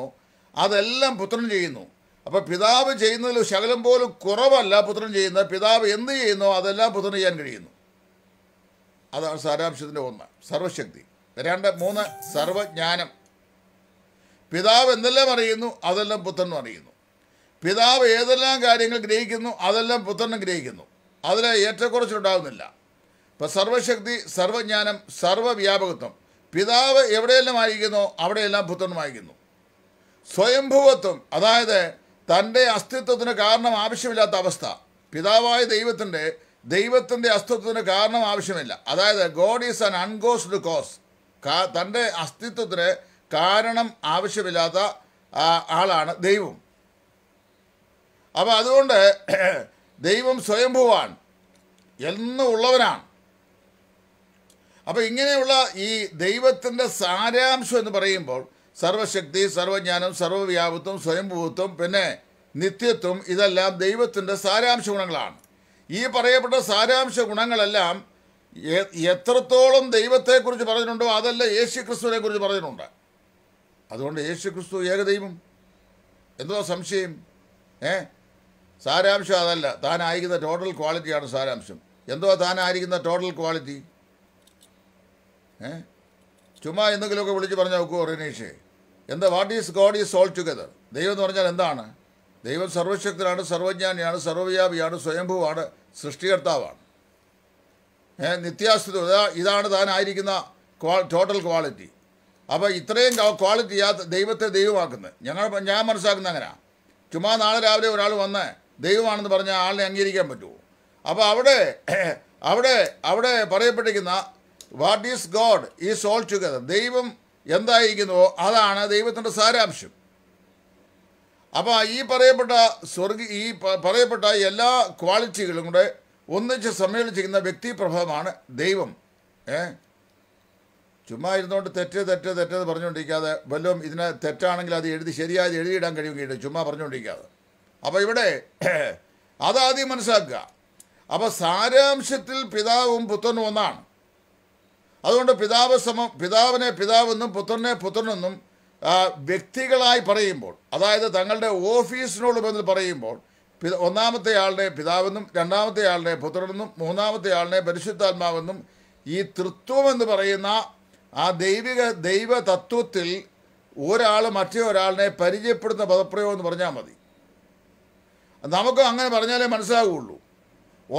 അതെല്ലാം പുത്രൻ ചെയ്യുന്നു അപ്പോൾ പിതാവ് ചെയ്യുന്നതിൽ ശകലം പോലും കുറവല്ല പുത്രൻ ചെയ്യുന്നത് പിതാവ് എന്ത് ചെയ്യുന്നു അതെല്ലാം പുത്രൻ ചെയ്യാൻ കഴിയുന്നു അതാണ് സാരാംശത്തിൻ്റെ ഒന്ന് സർവശക്തി രണ്ട് മൂന്ന് സർവജ്ഞാനം പിതാവ് എന്തെല്ലാം അറിയുന്നു അതെല്ലാം പുത്രനും അറിയുന്നു പിതാവ് ഏതെല്ലാം കാര്യങ്ങൾ ഗ്രഹിക്കുന്നു അതെല്ലാം പുത്രനും ഗ്രഹിക്കുന്നു അതിൽ ഏറ്റക്കുറച്ചിലുണ്ടാകുന്നില്ല ഇപ്പം സർവശക്തി സർവജ്ഞാനം സർവവ്യാപകത്വം പിതാവ് എവിടെയെല്ലാം ആയിരിക്കുന്നു അവിടെയെല്ലാം പുത്രനും ആയിരിക്കുന്നു സ്വയംഭൂവത്വം അതായത് തൻ്റെ അസ്തിത്വത്തിന് കാരണം ആവശ്യമില്ലാത്ത അവസ്ഥ പിതാവായ ദൈവത്തിൻ്റെ ദൈവത്തിൻ്റെ അസ്തിത്വത്തിന് കാരണം ആവശ്യമില്ല അതായത് God is an uncaused cause തൻ്റെ അസ്തിത്വത്തിന് കാരണം ആവശ്യമില്ലാത്ത ആളാണ് ദൈവം അപ്പോൾ അതുകൊണ്ട് ദൈവം സ്വയംഭൂവാണ് എന്നും ഉള്ളവനാണ് അപ്പോൾ ഇങ്ങനെയുള്ള ഈ ദൈവത്തിൻ്റെ സാരാംശം എന്ന് പറയുമ്പോൾ സർവശക്തി സർവജ്ഞാനം സർവവ്യാപത്വം സ്വയംഭൂത്വം പിന്നെ നിത്യത്വം ഇതെല്ലാം ദൈവത്തിൻ്റെ സാരാംശ ഗുണങ്ങളാണ് ഈ പറയപ്പെട്ട സാരാംശ ഗുണങ്ങളെല്ലാം എത്രത്തോളം ദൈവത്തെക്കുറിച്ച് പറഞ്ഞിട്ടുണ്ടോ അതല്ല യേശു ക്രിസ്തുവിനെ കുറിച്ച് പറഞ്ഞിട്ടുണ്ട് അതുകൊണ്ട് യേശു ക്രിസ്തു ഏകദൈവം എന്തോ സംശയം ഏഹ് സാരാംശം അതല്ല താൻ ആയിരിക്കുന്ന ടോട്ടൽ ക്വാളിറ്റിയാണ് സാരാംശം എന്തോ താൻ ആയിരിക്കുന്ന ടോട്ടൽ ക്വാളിറ്റി ഏ ചുമ്മാ എന്തെങ്കിലുമൊക്കെ വിളിച്ച് പറഞ്ഞാൽ നോക്കൂ റിനീഷേ എന്താ what is God is all together ദൈവം എന്ന് പറഞ്ഞാൽ എന്താണ് ദൈവം സർവശക്തനാണ് സർവജ്ഞാനിയാണ് സർവവ്യാപിയാണ് സ്വയംഭുവാണ് സൃഷ്ടികർത്താവാണ് നിത്യാസ്ഥിത ഇതാണ് താൻ ആയിരിക്കുന്ന ടോട്ടൽ ക്വാളിറ്റി അപ്പോൾ ഇത്രയും ക്വാളിറ്റിയാ ദൈവത്തെ ദൈവമാക്കുന്നത് ഞങ്ങൾ ഞാൻ മനസ്സിലാക്കുന്നത് അങ്ങനെയാണ് ചുമ്മാ നാളെ രാവിലെ ഒരാൾ വന്ന് ദൈവമാണെന്ന് പറഞ്ഞ ആളിനെ അംഗീകരിക്കാൻ പറ്റുമോ അപ്പോൾ അവിടെ അവിടെ അവിടെ പറയപ്പെട്ടിരിക്കുന്ന what is God is all together ദൈവം എന്തായിരിക്കുന്നുവോ അതാണ് ദൈവത്തിൻ്റെ സാരാംശം അപ്പോൾ ഈ പറയപ്പെട്ട സ്വർഗ ഈ പറയപ്പെട്ട എല്ലാ ക്വാളിറ്റികളും കൂടെ ഒന്നിച്ച് സമ്മേളിച്ചിരിക്കുന്ന പ്രഭാവമാണ് ദൈവം ഏ ചുമ്മാ ഇരുന്നുകൊണ്ട് തെറ്റ് തെറ്റ് തെറ്റെന്ന് പറഞ്ഞുകൊണ്ടിരിക്കാതെ വല്ലതും ഇതിനെ തെറ്റാണെങ്കിൽ അത് എഴുതി ശരിയായത് എഴുതിയിടാൻ കഴിയുമെങ്കിൽ ചുമ്മാ പറഞ്ഞുകൊണ്ടിരിക്കാതെ അപ്പോൾ ഇവിടെ അതാദ്യം മനസ്സിലാക്കുക അപ്പോൾ സാരാംശത്തിൽ പിതാവും പുത്രനും ഒന്നാണ് അതുകൊണ്ട് പിതാവ് സമം പിതാവിനെ പിതാവെന്നും പുത്രനെ പുത്രനെന്നും വ്യക്തികളായി പറയുമ്പോൾ അതായത് തങ്ങളുടെ ഓഫീസിനോട് ബന്ധം പറയുമ്പോൾ ഒന്നാമത്തെ ആളുടെ പിതാവെന്നും രണ്ടാമത്തെ ആളുടെ പുത്രനെന്നും മൂന്നാമത്തെ ആളുടെ പരിശുദ്ധാത്മാവെന്നും ഈ തൃത്വം എന്ന് പറയുന്ന ആ ദൈവിക ദൈവ തത്വത്തിൽ ഒരാൾ മറ്റേ ഒരാളിനെ പരിചയപ്പെടുന്ന പദപ്രയോഗം എന്ന് പറഞ്ഞാൽ മതി നമുക്ക് അങ്ങനെ പറഞ്ഞാലേ മനസ്സിലാവുകയുള്ളൂ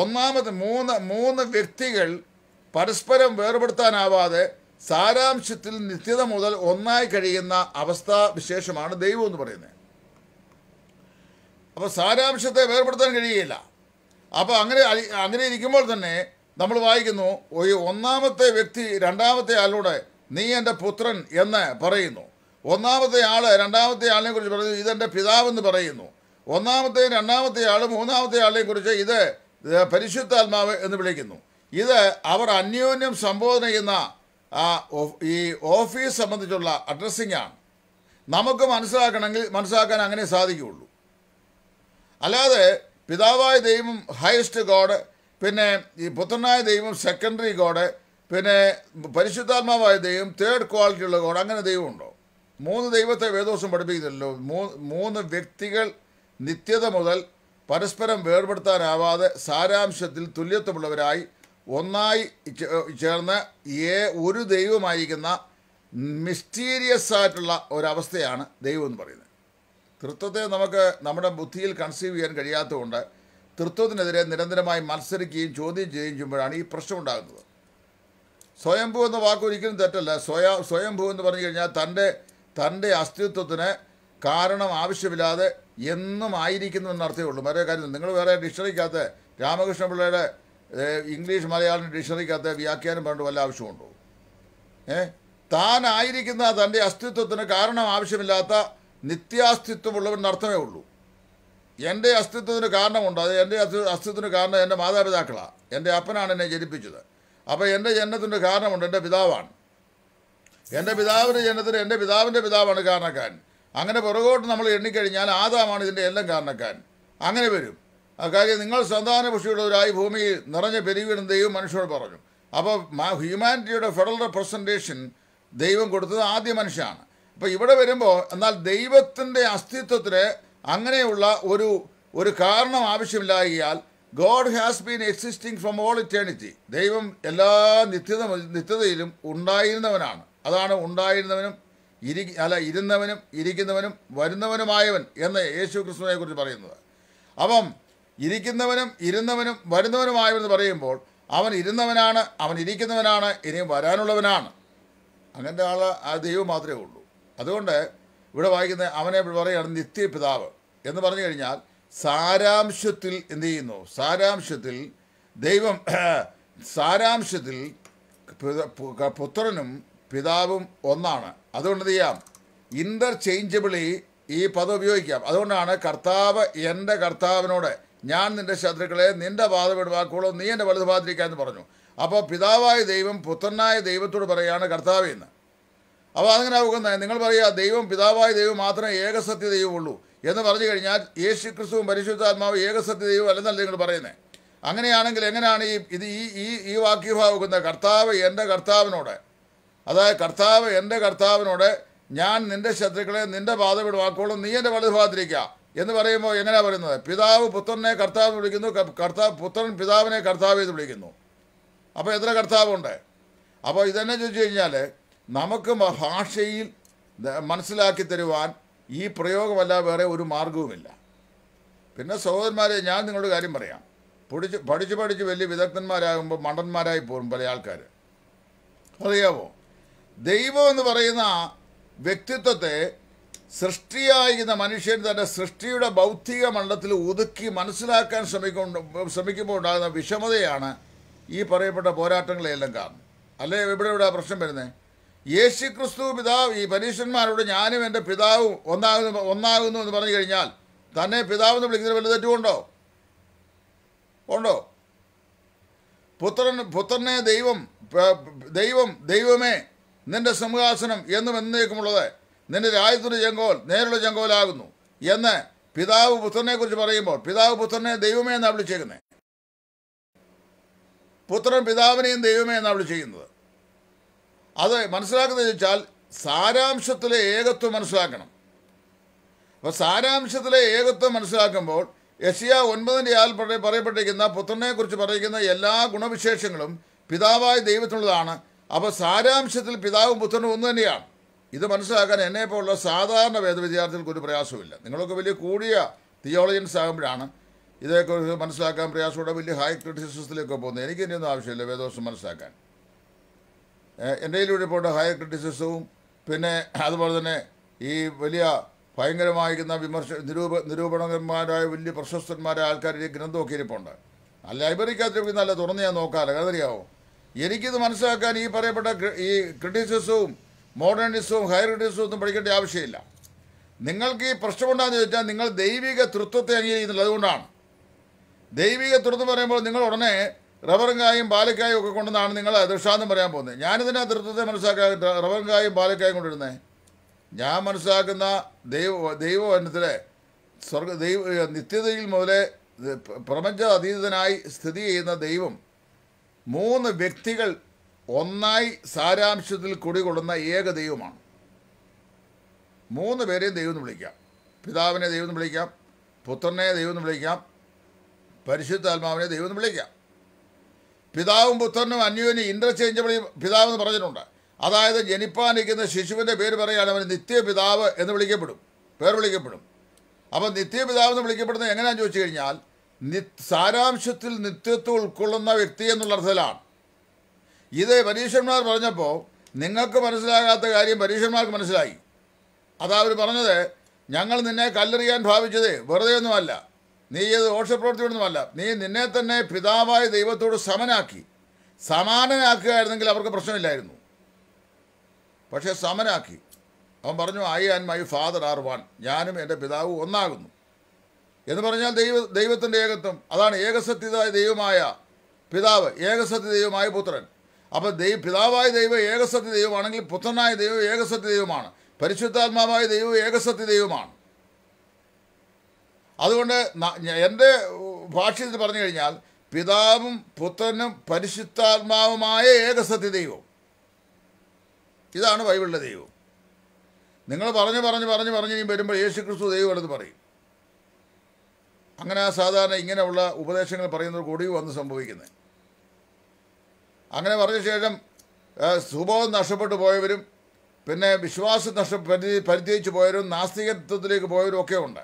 ഒന്നാമത് മൂന്ന് മൂന്ന് വ്യക്തികൾ പരസ്പരം വേർപെടുത്താനാവാതെ സാരാംശത്തിൽ നിത്യത മുതൽ ഒന്നായി കഴിയുന്ന അവസ്ഥാ വിശേഷമാണ് ദൈവം എന്ന് പറയുന്നത് അപ്പോൾ സാരാംശത്തെ വേർപെടുത്താൻ കഴിയുകയില്ല അപ്പോൾ അങ്ങനെ അങ്ങനെ ഇരിക്കുമ്പോൾ തന്നെ നമ്മൾ വായിക്കുന്നു ഈ ഒന്നാമത്തെ വ്യക്തി രണ്ടാമത്തെ ആളിലൂടെ നീ എൻ്റെ പുത്രൻ എന്ന് പറയുന്നു ഒന്നാമത്തെ ആൾ രണ്ടാമത്തെ ആളിനെ കുറിച്ച് പറയുന്നു ഇതെൻ്റെ പിതാവെന്ന് പറയുന്നു ഒന്നാമത്തെയും രണ്ടാമത്തെ ആളും മൂന്നാമത്തെ ആളെയും കുറിച്ച് ഇത് പരിശുദ്ധാത്മാവ് എന്ന് വിളിക്കുന്നു ഇത് അവർ അന്യോന്യം സംബോധന ചെയ്യുന്ന ഈ ഓഫീസ് സംബന്ധിച്ചുള്ള അഡ്രസ്സിംഗ് ആണ് നമുക്ക് മനസ്സിലാക്കണമെങ്കിൽ മനസ്സിലാക്കാൻ അങ്ങനെ സാധിക്കുകയുള്ളൂ അല്ലാതെ പിതാവായ ദൈവം ഹയസ്റ്റ് ഗോഡ് പിന്നെ ഈ പുത്രനായ ദൈവം സെക്കൻഡറി ഗോഡ് പിന്നെ പരിശുദ്ധാത്മാവായ ദൈവം തേർഡ് ക്വാളിറ്റിയുള്ള ഗോഡ് അങ്ങനെ ദൈവമുണ്ടോ മൂന്ന് ദൈവത്തെ വേദോസം പഠിപ്പിക്കുന്നില്ലല്ലോ മൂന്ന് വ്യക്തികൾ നിത്യത മുതൽ പരസ്പരം വേർപെടുത്താനാവാതെ സാരാംശത്തിൽ തുല്യത്വമുള്ളവരായി ഒന്നായി ചേർന്ന് ഏ ഒരു ദൈവമായിരിക്കുന്ന മിസ്റ്റീരിയസ് ആയിട്ടുള്ള ഒരവസ്ഥയാണ് ദൈവം എന്ന് പറയുന്നത് തൃത്വത്തെ നമുക്ക് നമ്മുടെ ബുദ്ധിയിൽ കൺസീവ് ചെയ്യാൻ കഴിയാത്തതുകൊണ്ട് തൃത്വത്തിനെതിരെ നിരന്തരമായി മത്സരിക്കുകയും ചോദ്യം ചെയ്യുകയും ചെയ്യുമ്പോഴാണ് ഈ പ്രശ്നം ഉണ്ടാകുന്നത് സ്വയംഭൂ എന്ന വാക്ക് ഒരിക്കലും തെറ്റല്ല സ്വയ സ്വയംഭൂ എന്ന് പറഞ്ഞു കഴിഞ്ഞാൽ തൻ്റെ തൻ്റെ അസ്തിത്വത്തിന് കാരണം ആവശ്യമില്ലാതെ എന്നും ആയിരിക്കുന്നു എന്നർത്ഥമേ ഉള്ളൂ മറ്റേ കാര്യം നിങ്ങൾ വേറെ ഡിക്ഷണറിക്കകത്ത് രാമകൃഷ്ണപിള്ളയുടെ ഇംഗ്ലീഷ് മലയാളം ഡിക്ഷണറിക്കകത്ത് വ്യാഖ്യാനം പറഞ്ഞു വല്ല ആവശ്യമുണ്ടോ ഏ താനായിരിക്കുന്ന തൻ്റെ അസ്തിത്വത്തിന് കാരണം ആവശ്യമില്ലാത്ത എന്നർത്ഥമേ ഉള്ളൂ എൻ്റെ അസ്തിത്വത്തിന് കാരണമുണ്ട് അത് എൻ്റെ അസ്തിത്വത്തിന് കാരണം എൻ്റെ മാതാപിതാക്കളാണ് എൻ്റെ അപ്പനാണ് എന്നെ ജനിപ്പിച്ചത് അപ്പോൾ എൻ്റെ ജനനത്തിൻ്റെ കാരണമുണ്ട് എൻ്റെ പിതാവാണ് എൻ്റെ പിതാവിൻ്റെ ജനനത്തിന് എൻ്റെ പിതാവിൻ്റെ പിതാവാണ് കാരണക്കാരൻ അങ്ങനെ പുറകോട്ട് നമ്മൾ എണ്ണിക്കഴിഞ്ഞാൽ ആദാമാണ് ഇതിൻ്റെ എല്ലാം കാരണക്കാൻ അങ്ങനെ വരും കാര്യം നിങ്ങൾ സന്താനപുഷിയുള്ളവരായി ഭൂമിയിൽ നിറഞ്ഞ പെരുവിടും ദൈവം മനുഷ്യരോട് പറഞ്ഞു അപ്പോൾ ഹ്യൂമാനിറ്റിയുടെ ഫെഡറൽ റെപ്രസെൻറ്റേഷൻ ദൈവം കൊടുത്തത് ആദ്യ മനുഷ്യനാണ് അപ്പോൾ ഇവിടെ വരുമ്പോൾ എന്നാൽ ദൈവത്തിൻ്റെ അസ്തിത്വത്തിന് അങ്ങനെയുള്ള ഒരു ഒരു കാരണം ആവശ്യമില്ലായാൽ God has been existing from all eternity ദൈവം എല്ലാ നിത്യത നിത്യതയിലും ഉണ്ടായിരുന്നവനാണ് അതാണ് ഉണ്ടായിരുന്നവനും ഇരി അല്ല ഇരുന്നവനും ഇരിക്കുന്നവനും വരുന്നവനുമായവൻ എന്ന് യേശു കുറിച്ച് പറയുന്നത് അപ്പം ഇരിക്കുന്നവനും ഇരുന്നവനും വരുന്നവനുമായവൻ എന്ന് പറയുമ്പോൾ അവൻ ഇരുന്നവനാണ് അവൻ ഇരിക്കുന്നവനാണ് ഇനിയും വരാനുള്ളവനാണ് അങ്ങനത്തെ ആൾ ആ ദൈവം മാത്രമേ ഉള്ളൂ അതുകൊണ്ട് ഇവിടെ വായിക്കുന്ന അവനെ പറയുകയാണ് നിത്യപിതാവ് എന്ന് പറഞ്ഞു കഴിഞ്ഞാൽ സാരാംശത്തിൽ എന്ത് ചെയ്യുന്നു സാരാംശത്തിൽ ദൈവം സാരാംശത്തിൽ പുത്രനും പിതാവും ഒന്നാണ് അതുകൊണ്ട് എന്ത് ചെയ്യാം ഇൻ്റർചേഞ്ചബിളി ഈ പദം ഉപയോഗിക്കാം അതുകൊണ്ടാണ് കർത്താവ് എൻ്റെ കർത്താവിനോട് ഞാൻ നിൻ്റെ ശത്രുക്കളെ നിൻ്റെ വാദം വിടുവാക്കുള്ളൂ നീ എൻ്റെ വലതുഭാഗത്തിരിക്കാമെന്ന് പറഞ്ഞു അപ്പോൾ പിതാവായ ദൈവം പുത്രനായ ദൈവത്തോട് പറയുകയാണ് കർത്താവ് എന്ന് അപ്പോൾ അങ്ങനെ നോക്കുന്നത് നിങ്ങൾ പറയുക ദൈവം പിതാവായ ദൈവം മാത്രമേ ഏകസത്യ ദൈവമുള്ളൂ എന്ന് പറഞ്ഞു കഴിഞ്ഞാൽ യേശു ക്രിസ്തുവും പരിശുദ്ധാത്മാവ് ഏകസത്യ ദൈവം അല്ലെന്നല്ല നിങ്ങൾ പറയുന്നത് അങ്ങനെയാണെങ്കിൽ എങ്ങനെയാണ് ഈ ഇത് ഈ ഈ വാക്യഭാവുന്ന കർത്താവ് എൻ്റെ കർത്താവിനോട് അതായത് കർത്താവ് എൻ്റെ കർത്താവിനോട് ഞാൻ നിൻ്റെ ശത്രുക്കളെ നിൻ്റെ പാതം വിടുവാക്കോളും നീ എൻ്റെ വലതുഭാഗത്തിരിക്കുക എന്ന് പറയുമ്പോൾ എങ്ങനെയാണ് പറയുന്നത് പിതാവ് പുത്രനെ കർത്താവ് വിളിക്കുന്നു കർത്താവ് പുത്രൻ പിതാവിനെ കർത്താവ് ചെയ്ത് വിളിക്കുന്നു അപ്പോൾ എത്ര കർത്താവുണ്ട് അപ്പോൾ ഇതെന്നെ ചോദിച്ചു കഴിഞ്ഞാൽ നമുക്ക് ഭാഷയിൽ മനസ്സിലാക്കി തരുവാൻ ഈ പ്രയോഗമല്ല വേറെ ഒരു മാർഗവുമില്ല പിന്നെ സഹോദരന്മാരെ ഞാൻ നിങ്ങളുടെ കാര്യം പറയാം പഠിച്ച് പഠിച്ച് പഠിച്ച് വലിയ വിദഗ്ധന്മാരാകുമ്പോൾ മണ്ടന്മാരായി പോകും പല ആൾക്കാർ അറിയാമോ ദൈവം എന്ന് പറയുന്ന വ്യക്തിത്വത്തെ സൃഷ്ടിയായിരിക്കുന്ന മനുഷ്യൻ തൻ്റെ സൃഷ്ടിയുടെ ഭൗതിക മണ്ഡലത്തിൽ ഒതുക്കി മനസ്സിലാക്കാൻ ശ്രമിക്കൊണ്ട് ശ്രമിക്കുമ്പോൾ ഉണ്ടാകുന്ന വിഷമതയാണ് ഈ പറയപ്പെട്ട പോരാട്ടങ്ങളെല്ലാം കാരണം അല്ലേ ഇവിടെ ഇവിടെ പ്രശ്നം വരുന്നത് യേശു ക്രിസ്തു പിതാവ് ഈ പരീക്ഷന്മാരോട് ഞാനും എൻ്റെ പിതാവും ഒന്നാകുന്നു ഒന്നാകുന്നു എന്ന് പറഞ്ഞു കഴിഞ്ഞാൽ തന്നെ എന്ന് വിളിക്കുന്നത് വല്ല തെറ്റുമുണ്ടോ ഉണ്ടോ പുത്രൻ പുത്രനെ ദൈവം ദൈവം ദൈവമേ നിന്റെ സിംഹാസനം എന്നും എന്നേക്കുമുള്ളത് നിന്റെ രാജ്യത്തിൻ്റെ ചെങ്കോൽ നേരിലുള്ള ചെങ്കോലാകുന്നു എന്ന് പിതാവ് കുറിച്ച് പറയുമ്പോൾ പിതാവ് പുത്രനെ ദൈവമേ എന്നാണ് വിളിച്ചേക്കുന്നത് പുത്രൻ പിതാവിനെയും ദൈവമേ എന്നാണ് വിളിച്ചിരിക്കുന്നത് അത് മനസ്സിലാക്കുന്നത് വെച്ചാൽ സാരാംശത്തിലെ ഏകത്വം മനസ്സിലാക്കണം അപ്പോൾ സാരാംശത്തിലെ ഏകത്വം മനസ്സിലാക്കുമ്പോൾ യഷ്യ ഒൻപതിൻ്റെ ആൽ പറയപ്പെട്ടിരിക്കുന്ന പുത്രനെക്കുറിച്ച് പറയുന്ന എല്ലാ ഗുണവിശേഷങ്ങളും പിതാവായ ദൈവത്തിനുള്ളതാണ് അപ്പോൾ സാരാംശത്തിൽ പിതാവും പുത്രനും ഒന്ന് തന്നെയാണ് ഇത് മനസ്സിലാക്കാൻ എന്നെ പോലുള്ള സാധാരണ വേദവിദ്യാർത്ഥികൾക്ക് ഒരു പ്രയാസമില്ല നിങ്ങളൊക്കെ വലിയ കൂടിയ തിയോളജൻസ് ആകുമ്പോഴാണ് ഇതേക്കുറിച്ച് മനസ്സിലാക്കാൻ പ്രയാസമുള്ള വലിയ ഹൈ ക്രിറ്റിസിസത്തിലേക്ക് പോകുന്നത് എനിക്ക് ഇനിയൊന്നും ആവശ്യമില്ല വേദോസം മനസ്സിലാക്കാൻ എൻ്റെ കയ്യിലൂടെ പോയിട്ട് ഹൈ ക്രിറ്റിസിസവും പിന്നെ അതുപോലെ തന്നെ ഈ വലിയ ഭയങ്കരമായിരിക്കുന്ന വിമർശ നിരൂപ നിരൂപണകന്മാരായ വലിയ പ്രശസ്തന്മാരായ ആൾക്കാരുടെ ഗ്രന്ഥമൊക്കെ ഇരിപ്പുണ്ട് ലൈബ്രറിക്കകത്ത് നല്ല തുറന്ന് ഞാൻ നോക്കാമല്ലോ കതറിയാവോ എനിക്കിത് മനസ്സിലാക്കാൻ ഈ പറയപ്പെട്ട ഈ ക്രിറ്റിസിസവും മോഡേണിസവും ഹയർ ക്രിറ്റിസവും ഒന്നും പഠിക്കേണ്ട ആവശ്യമില്ല നിങ്ങൾക്ക് ഈ പ്രശ്നമുണ്ടാകുന്ന ചോദിച്ചാൽ നിങ്ങൾ ദൈവിക തൃത്വത്തെ അംഗീകരിക്കുന്നില്ല അതുകൊണ്ടാണ് ദൈവിക തൃത്വം പറയുമ്പോൾ നിങ്ങൾ ഉടനെ റബ്ബറും കായും പാലക്കായും ഒക്കെ കൊണ്ടുവന്നാണ് നിങ്ങൾ ദൃഷ്ടാന്തം പറയാൻ പോകുന്നത് ഞാനിതിനാ തൃത്വത്തെ മനസ്സിലാക്കാൻ റബ്ബറും കായും പാലക്കായും കൊണ്ടിരുന്നത് ഞാൻ മനസ്സിലാക്കുന്ന ദൈവ ദൈവവനത്തിലെ സ്വർഗ ദൈവ നിത്യതയിൽ മുതലേ പ്രപഞ്ച അതീതനായി സ്ഥിതി ചെയ്യുന്ന ദൈവം മൂന്ന് വ്യക്തികൾ ഒന്നായി സാരാംശത്തിൽ കുടികൊള്ളുന്ന ഏക ദൈവമാണ് മൂന്ന് പേരെയും ദൈവം എന്ന് വിളിക്കാം പിതാവിനെ ദൈവം എന്ന് വിളിക്കാം പുത്രനെ ദൈവം എന്ന് വിളിക്കാം പരിശുദ്ധാത്മാവിനെ ദൈവം എന്ന് വിളിക്കാം പിതാവും പുത്രനും അന്യോന്യം ഇൻ്റർചേഞ്ചബിൾ പിതാവ് എന്ന് പറഞ്ഞിട്ടുണ്ട് അതായത് ജനിപ്പാനിരിക്കുന്ന ശിശുവിൻ്റെ പേര് പറയുകയാണ് അവൻ നിത്യപിതാവ് എന്ന് വിളിക്കപ്പെടും പേർ വിളിക്കപ്പെടും അപ്പം നിത്യപിതാവ് എന്ന് വിളിക്കപ്പെടുന്നത് എങ്ങനെയാണെന്ന് ചോദിച്ചു കഴിഞ്ഞാൽ സാരാംശത്തിൽ നിത്യത്വം ഉൾക്കൊള്ളുന്ന വ്യക്തി എന്നുള്ള അർത്ഥത്തിലാണ് ഇത് പരീക്ഷന്മാർ പറഞ്ഞപ്പോൾ നിങ്ങൾക്ക് മനസ്സിലാകാത്ത കാര്യം പരീക്ഷന്മാർക്ക് മനസ്സിലായി അതാ അവർ പറഞ്ഞത് ഞങ്ങൾ നിന്നെ കല്ലെറിയാൻ ഭാവിച്ചത് വെറുതെ ഒന്നുമല്ല നീ ഇത് ദോഷപ്രവൃത്തിയൊന്നുമല്ല നീ നിന്നെ തന്നെ പിതാവായ ദൈവത്തോട് സമനാക്കി സമാനനാക്കുകയായിരുന്നെങ്കിൽ അവർക്ക് പ്രശ്നമില്ലായിരുന്നു പക്ഷേ സമനാക്കി അവൻ പറഞ്ഞു I and my father are one ഞാനും എൻ്റെ പിതാവും ഒന്നാകുന്നു എന്ന് പറഞ്ഞാൽ ദൈവ ദൈവത്തിൻ്റെ ഏകത്വം അതാണ് ഏകസത്യതായ ദൈവമായ പിതാവ് ഏകസത്യ ദൈവമായ പുത്രൻ അപ്പോൾ ദൈവ പിതാവായ ദൈവം ഏകസത്യ ദൈവമാണെങ്കിൽ പുത്രനായ ദൈവം ഏകസത്യ ദൈവമാണ് പരിശുദ്ധാത്മാവായ ദൈവം ഏകസത്യ ദൈവമാണ് അതുകൊണ്ട് എൻ്റെ ഭാഷയിൽ പറഞ്ഞു കഴിഞ്ഞാൽ പിതാവും പുത്രനും പരിശുദ്ധാത്മാവുമായ ഏകസത്യ ദൈവം ഇതാണ് ബൈബിളിലെ ദൈവം നിങ്ങൾ പറഞ്ഞു പറഞ്ഞു പറഞ്ഞു പറഞ്ഞ് ഇനി വരുമ്പോൾ യേശു ക്രിസ്തു ദൈവം എടുത്ത് പറയും അങ്ങനെ സാധാരണ ഇങ്ങനെയുള്ള ഉപദേശങ്ങൾ പറയുന്നത് കൂടി വന്ന് സംഭവിക്കുന്നത് അങ്ങനെ പറഞ്ഞ ശേഷം സുബോധം നഷ്ടപ്പെട്ടു പോയവരും പിന്നെ വിശ്വാസം നഷ്ട പരിധി പരിത്യജിച്ചു പോയവരും നാസ്തികത്വത്തിലേക്ക് പോയവരും ഒക്കെ ഉണ്ട്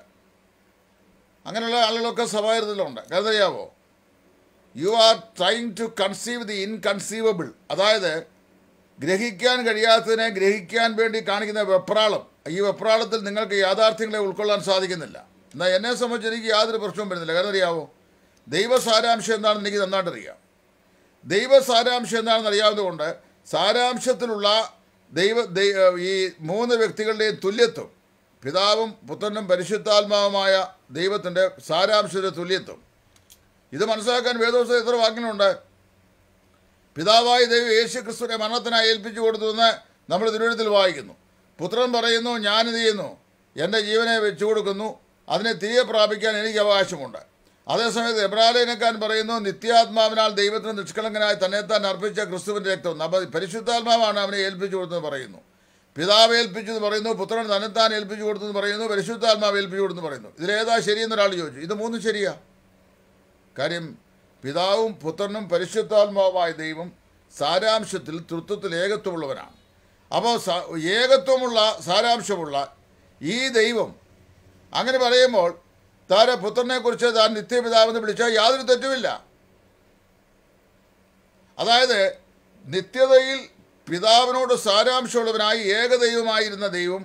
അങ്ങനെയുള്ള ആളുകളൊക്കെ സഭായുരത്തിലുണ്ട് കരുതറിയാവോ you are trying to conceive the inconceivable അതായത് ഗ്രഹിക്കാൻ കഴിയാത്തതിനെ ഗ്രഹിക്കാൻ വേണ്ടി കാണിക്കുന്ന വെപ്രാളം ഈ വെപ്രാളത്തിൽ നിങ്ങൾക്ക് യാഥാർത്ഥ്യങ്ങളെ ഉൾക്കൊള്ളാൻ സാധിക്കുന്നില്ല എന്നാൽ എന്നെ സംബന്ധിച്ച് എനിക്ക് യാതൊരു പ്രശ്നവും വരുന്നില്ല കാരണം അറിയാവോ ദൈവസാരാംശം എന്താണെന്ന് എനിക്ക് അറിയാം ദൈവസാരാംശം എന്താണെന്ന് അറിയാവുന്നതുകൊണ്ട് സാരാംശത്തിലുള്ള ദൈവ ഈ മൂന്ന് വ്യക്തികളുടെയും തുല്യത്വം പിതാവും പുത്രനും പരിശുദ്ധാത്മാവുമായ ദൈവത്തിൻ്റെ സാരാംശത്തിൻ്റെ തുല്യത്വം ഇത് മനസ്സിലാക്കാൻ വേദോത്സവം എത്ര വാക്കിനുണ്ട് പിതാവായ ദൈവം യേശു ക്രിസ്തുവിനെ മരണത്തിനായി ഏൽപ്പിച്ചു എന്ന് നമ്മൾ തിരുവനന്തപുരത്തിൽ വായിക്കുന്നു പുത്രൻ പറയുന്നു ഞാനിത് ചെയ്യുന്നു എൻ്റെ ജീവനെ വെച്ചു കൊടുക്കുന്നു അതിനെ തിരികെ പ്രാപിക്കാൻ എനിക്ക് അവകാശമുണ്ട് അതേസമയത്ത് എബ്രാലേനക്കാൻ പറയുന്നു നിത്യാത്മാവിനാൽ ദൈവത്തിന് നിഷ്കളങ്കനായി തന്നെത്താൻ അർപ്പിച്ച ക്രിസ്തുവിൻ്റെ രക്തം പരിശുദ്ധാത്മാവാണ് അവനെ ഏൽപ്പിച്ചു കൊടുത്തെന്ന് പറയുന്നു പിതാവ് ഏൽപ്പിച്ചെന്ന് പറയുന്നു പുത്രൻ തന്നെത്താൻ ഏൽപ്പിച്ചു കൊടുത്തെന്ന് പറയുന്നു പരിശുദ്ധാത്മാവ് ഏൽപ്പിച്ചു കൊടുത്തെന്ന് പറയുന്നു ഇതിലേതാ ശരിയെന്ന് ഒരാൾ ചോദിച്ചു ഇത് മൂന്നും ശരിയാ കാര്യം പിതാവും പുത്രനും പരിശുദ്ധാത്മാവുമായ ദൈവം സാരാംശത്തിൽ തൃത്വത്തിൽ ഏകത്വമുള്ളവനാണ് അപ്പോൾ ഏകത്വമുള്ള സാരാംശമുള്ള ഈ ദൈവം അങ്ങനെ പറയുമ്പോൾ താര കുറിച്ച് താൻ നിത്യപിതാവെന്ന് വിളിച്ചാൽ യാതൊരു തെറ്റുമില്ല അതായത് നിത്യതയിൽ പിതാവിനോട് സാരാംശമുള്ളവനായി ഏകദൈവമായിരുന്ന ദൈവം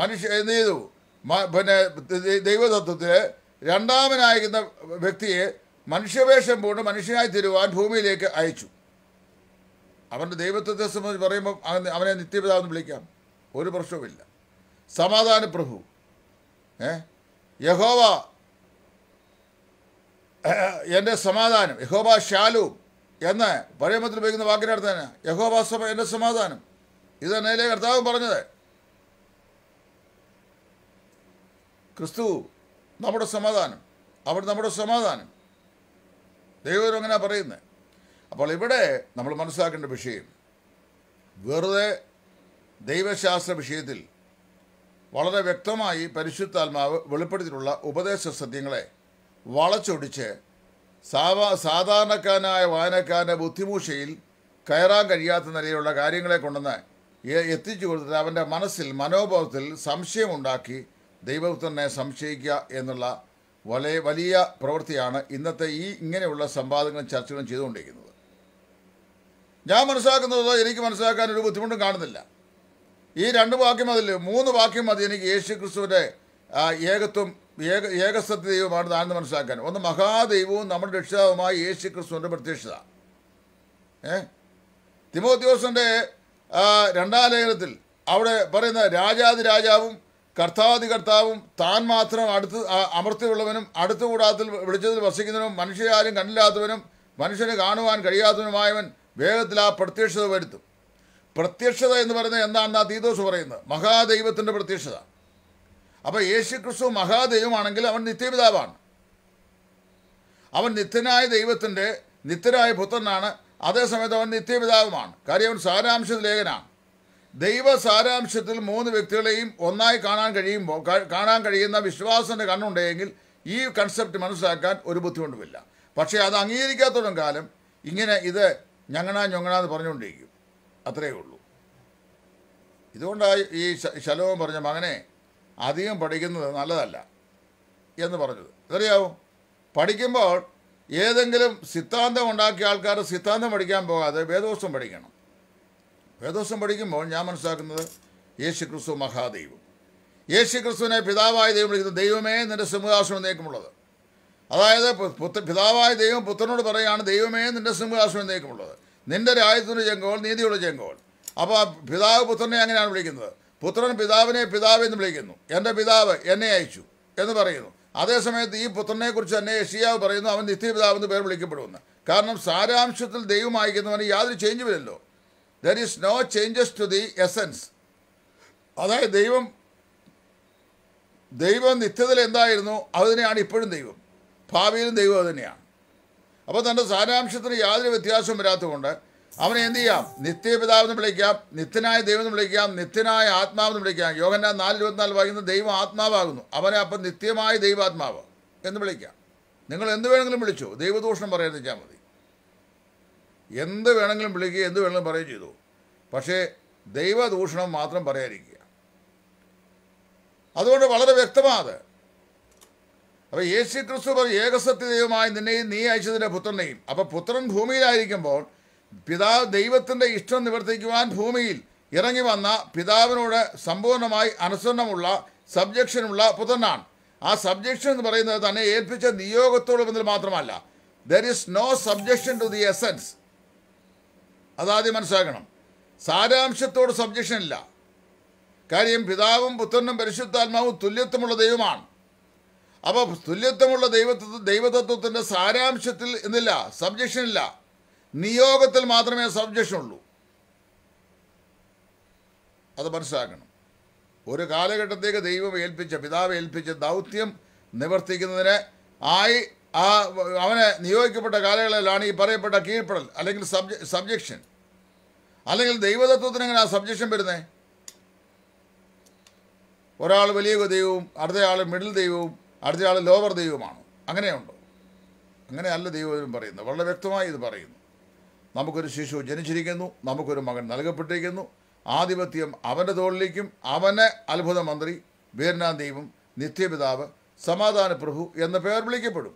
മനുഷ്യ എന്ത് ചെയ്തു പിന്നെ ദൈവതത്വത്തിൽ രണ്ടാമനായിരുന്ന വ്യക്തിയെ മനുഷ്യവേഷം പൂണ്ട് മനുഷ്യനായി തീരുവാൻ ഭൂമിയിലേക്ക് അയച്ചു അവൻ്റെ ദൈവത്വത്തെ സംബന്ധിച്ച് പറയുമ്പോൾ അവനെ നിത്യപിതാവെന്ന് വിളിക്കാം ഒരു പ്രശ്നവുമില്ല സമാധാന പ്രഭു യഹോവ എൻ്റെ സമാധാനം യഹോബ ഷാലു എന്ന് പഴയമത്തിൽ ഉപയോഗിക്കുന്ന വാക്കിൻ്റെ തന്നെ യഹോബ സഭ എൻ്റെ സമാധാനം ഇത് നേരെ കർത്താവ് പറഞ്ഞത് ക്രിസ്തു നമ്മുടെ സമാധാനം അവർ നമ്മുടെ സമാധാനം ദൈവം അങ്ങനെ പറയുന്നത് അപ്പോൾ ഇവിടെ നമ്മൾ മനസ്സിലാക്കേണ്ട വിഷയം വെറുതെ ദൈവശാസ്ത്ര വിഷയത്തിൽ വളരെ വ്യക്തമായി പരിശുദ്ധാത്മാവ് വെളിപ്പെടുത്തിയിട്ടുള്ള ഉപദേശ സത്യങ്ങളെ വളച്ചൊടിച്ച് സാവാ സാധാരണക്കാരനായ വായനക്കാരൻ്റെ ബുദ്ധിമൂഷയിൽ കയറാൻ കഴിയാത്ത നിലയിലുള്ള കാര്യങ്ങളെ കൊണ്ടുവന്ന് എത്തിച്ചു കൊടുത്തിട്ട് അവൻ്റെ മനസ്സിൽ മനോഭാവത്തിൽ സംശയമുണ്ടാക്കി ദൈവപുത്രനെ സംശയിക്കുക എന്നുള്ള വളരെ വലിയ പ്രവൃത്തിയാണ് ഇന്നത്തെ ഈ ഇങ്ങനെയുള്ള സംവാദങ്ങളും ചർച്ചകളും ചെയ്തുകൊണ്ടിരിക്കുന്നത് ഞാൻ മനസ്സിലാക്കുന്നത് എനിക്ക് മനസ്സിലാക്കാൻ ഒരു ബുദ്ധിമുട്ടും കാണുന്നില്ല ഈ രണ്ട് വാക്യം അതിൽ മൂന്ന് വാക്യം മതി എനിക്ക് യേശു ക്രിസ്തുവിൻ്റെ ഏകത്വം ഏക ഏകസത്യ ദൈവമാണ് താഴ്ന്ന് മനസ്സിലാക്കാൻ ഒന്ന് മഹാദൈവവും നമ്മുടെ രക്ഷിതാവുമായ യേശു ക്രിസ്തുവിൻ്റെ പ്രത്യക്ഷത ഏ തിമോദ്യോസിൻ്റെ രണ്ടാം ലേഖനത്തിൽ അവിടെ പറയുന്ന രാജാതി രാജാവും കർത്താവതി കർത്താവും താൻ മാത്രം അടുത്ത് അമർത്തിയുള്ളവനും അടുത്തുകൂടാത്തിൽ വിളിച്ചതിൽ വസിക്കുന്നവനും മനുഷ്യരാരും കണ്ടില്ലാത്തവനും മനുഷ്യന് കാണുവാൻ കഴിയാത്തവനുമായവൻ വേഗത്തിൽ ആ പ്രത്യക്ഷത വരുത്തും പ്രത്യക്ഷത എന്ന് പറയുന്നത് എന്താണെന്ന് അതീതോസ് പറയുന്നത് മഹാദൈവത്തിൻ്റെ പ്രത്യക്ഷത അപ്പോൾ യേശു ക്രിസ്തു മഹാദൈവമാണെങ്കിൽ അവൻ നിത്യപിതാവാണ് അവൻ നിത്യനായ ദൈവത്തിൻ്റെ നിത്യനായ പുത്രനാണ് അതേസമയത്ത് അവൻ നിത്യപിതാവുമാണ് കാര്യം അവൻ സാരാംശ ലേഖനാണ് ദൈവ സാരാംശത്തിൽ മൂന്ന് വ്യക്തികളെയും ഒന്നായി കാണാൻ കഴിയുമ്പോൾ കാണാൻ കഴിയുന്ന വിശ്വാസത്തിൻ്റെ കണ്ണുണ്ടെങ്കിൽ ഈ കൺസെപ്റ്റ് മനസ്സിലാക്കാൻ ഒരു ബുദ്ധിമുട്ടുമില്ല പക്ഷേ അത് അംഗീകരിക്കാത്തോളം കാലം ഇങ്ങനെ ഇത് ഞങ്ങണ ഞൊങ്ങണ എന്ന് പറഞ്ഞുകൊണ്ടിരിക്കും അത്രയേ ഉള്ളൂ ഇതുകൊണ്ടാണ് ഈ ശലോം പറഞ്ഞ മകനെ അധികം പഠിക്കുന്നത് നല്ലതല്ല എന്ന് പറഞ്ഞത് ഇതറിയാവും പഠിക്കുമ്പോൾ ഏതെങ്കിലും സിദ്ധാന്തം ഉണ്ടാക്കിയ ആൾക്കാർ സിദ്ധാന്തം പഠിക്കാൻ പോകാതെ വേദോസ്വം പഠിക്കണം വേദോസ്വം പഠിക്കുമ്പോൾ ഞാൻ മനസ്സിലാക്കുന്നത് യേശു ക്രിസ്തു മഹാദൈവം യേശു ക്രിസ്തുവിനെ പിതാവായ ദൈവം വിളിക്കുന്നത് ദൈവമേ നിൻ്റെ സിംഹാസനം നീക്കമുള്ളത് അതായത് പുത്ര പിതാവായ ദൈവം പുത്രനോട് പറയുകയാണ് ദൈവമേ നിൻ്റെ സിംഹാസനം നീക്കമുള്ളത് നിൻ്റെ രാജ്യത്തിൻ്റെ ചെങ്കോൾ നീതിയുള്ള ചെങ്കോൾ അപ്പോൾ പിതാവ് പുത്രനെ അങ്ങനെയാണ് വിളിക്കുന്നത് പുത്രൻ പിതാവിനെ പിതാവ് എന്ന് വിളിക്കുന്നു എൻ്റെ പിതാവ് എന്നെ അയച്ചു എന്ന് പറയുന്നു അതേസമയത്ത് ഈ പുത്രനെക്കുറിച്ച് തന്നെ യഷിയാവ് പറയുന്നു അവൻ എന്ന് പേര് വിളിക്കപ്പെടുമെന്ന് കാരണം സാരാംശത്തിൽ ദൈവം അയക്കുന്നവന് യാതൊരു ചേഞ്ച് ചേഞ്ചുമില്ലല്ലോ there is no changes to the essence അതായത് ദൈവം ദൈവം നിത്യത്തിൽ എന്തായിരുന്നു അത് ഇപ്പോഴും ദൈവം ഭാവിയിലും ദൈവം അതുതന്നെയാണ് അപ്പോൾ തൻ്റെ സാരാംശത്തിന് യാതൊരു വ്യത്യാസവും വരാത്തതുകൊണ്ട് അവനെ എന്ത് ചെയ്യാം നിത്യപിതാവെന്ന് വിളിക്കാം നിത്യനായ ദൈവം എന്ന് വിളിക്കാം നിത്യനായ ആത്മാവെന്ന് വിളിക്കാം യോഗന നാല് ഇരുപത്തിനാല് വായിക്കുന്ന ദൈവം ആത്മാവാകുന്നു അവനെ അപ്പം നിത്യമായ ദൈവാത്മാവ് എന്ന് വിളിക്കാം നിങ്ങൾ എന്ത് വേണമെങ്കിലും വിളിച്ചു ദൈവദൂഷണം പറയാതിരിക്കാൻ മതി എന്ത് വേണമെങ്കിലും വിളിക്കുക എന്ത് വേണമെങ്കിലും പറയുകയും ചെയ്തു പക്ഷേ ദൈവദൂഷണം മാത്രം പറയാതിരിക്കുക അതുകൊണ്ട് വളരെ വ്യക്തമാണ് അപ്പൊ യേശു ക്രിസ്തു ഏകസത്യ ദൈവമായി നിന്നെയും നീ അയച്ചതിൻ്റെ പുത്രനെയും അപ്പോൾ പുത്രൻ ഭൂമിയിലായിരിക്കുമ്പോൾ പിതാവ് ദൈവത്തിൻ്റെ ഇഷ്ടം നിവർത്തിക്കുവാൻ ഭൂമിയിൽ ഇറങ്ങി വന്ന പിതാവിനോട് സമ്പൂർണ്ണമായി അനുസരണമുള്ള സബ്ജക്ഷനുള്ള പുത്രനാണ് ആ സബ്ജക്ഷൻ എന്ന് പറയുന്നത് തന്നെ ഏൽപ്പിച്ച നിയോഗത്തോട് മുതൽ മാത്രമല്ല there is no subjection to the essence അതാദ്യം മനസ്സിലാക്കണം സാരാംശത്തോട് സബ്ജക്ഷൻ ഇല്ല കാര്യം പിതാവും പുത്രനും പരിശുദ്ധാത്മാവും തുല്യത്വമുള്ള ദൈവമാണ് അപ്പോൾ തുല്യത്വമുള്ള ദൈവത്വ ദൈവതത്വത്തിൻ്റെ സാരാംശത്തിൽ എന്നില്ല സബ്ജക്ഷൻ ഇല്ല നിയോഗത്തിൽ മാത്രമേ സബ്ജക്ഷൻ ഉള്ളൂ അത് മനസ്സിലാക്കണം ഒരു കാലഘട്ടത്തേക്ക് ദൈവം ഏൽപ്പിച്ച പിതാവ് ഏൽപ്പിച്ച ദൗത്യം നിവർത്തിക്കുന്നതിന് ആയി ആ അവനെ നിയോഗിക്കപ്പെട്ട കാലങ്ങളിലാണ് ഈ പറയപ്പെട്ട കീഴ്പ്പെടൽ അല്ലെങ്കിൽ സബ്ജ സബ്ജക്ഷൻ അല്ലെങ്കിൽ ദൈവതത്വത്തിന് എങ്ങനെ ആ സബ്ജക്ഷൻ വരുന്നേ ഒരാൾ വലിയ ദൈവവും അടുത്തയാൾ മിഡിൽ ദൈവവും അടുത്തയാൾ ലോവർ ദൈവമാണ് അങ്ങനെയുണ്ടോ അങ്ങനെയല്ല ദൈവം പറയുന്നത് വളരെ വ്യക്തമായി ഇത് പറയുന്നു നമുക്കൊരു ശിശു ജനിച്ചിരിക്കുന്നു നമുക്കൊരു മകൻ നൽകപ്പെട്ടിരിക്കുന്നു ആധിപത്യം അവൻ്റെ തോളിലേക്കും അവനെ അത്ഭുത മന്ത്രി വീരനാം ദൈവം നിത്യപിതാവ് സമാധാന പ്രഭു എന്ന പേർ വിളിക്കപ്പെടും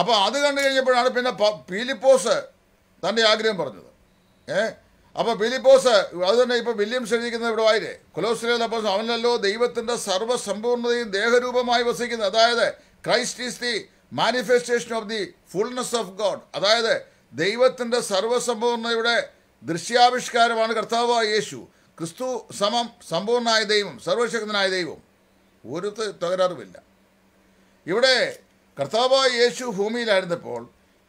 അപ്പോൾ അത് കണ്ടു കഴിഞ്ഞപ്പോഴാണ് പിന്നെ പീലിപ്പോസ് തൻ്റെ ആഗ്രഹം പറഞ്ഞത് ഏഹ് അപ്പോൾ ബിലിപ്പോസ് അത് തന്നെ ഇപ്പോൾ വില്യംസ് എഴുതിക്കുന്നത് ഇവിടെ വായില്ലേ കൊലോസിലെ അപ്പോൾ അവനല്ലോ ദൈവത്തിൻ്റെ സർവ്വസമ്പൂർണതയും ദേഹരൂപമായി വസിക്കുന്നത് അതായത് Christ is the manifestation of the fullness of God അതായത് ദൈവത്തിൻ്റെ സർവ്വസമ്പൂർണതയുടെ ദൃശ്യാവിഷ്കാരമാണ് കർത്താവ് യേശു ക്രിസ്തു സമം സമ്പൂർണ്ണമായ ദൈവം സർവശക്തനായ ദൈവം ഒരു തകരാറുമില്ല ഇവിടെ കർത്താവ് യേശു ഭൂമിയിലായിരുന്നപ്പോൾ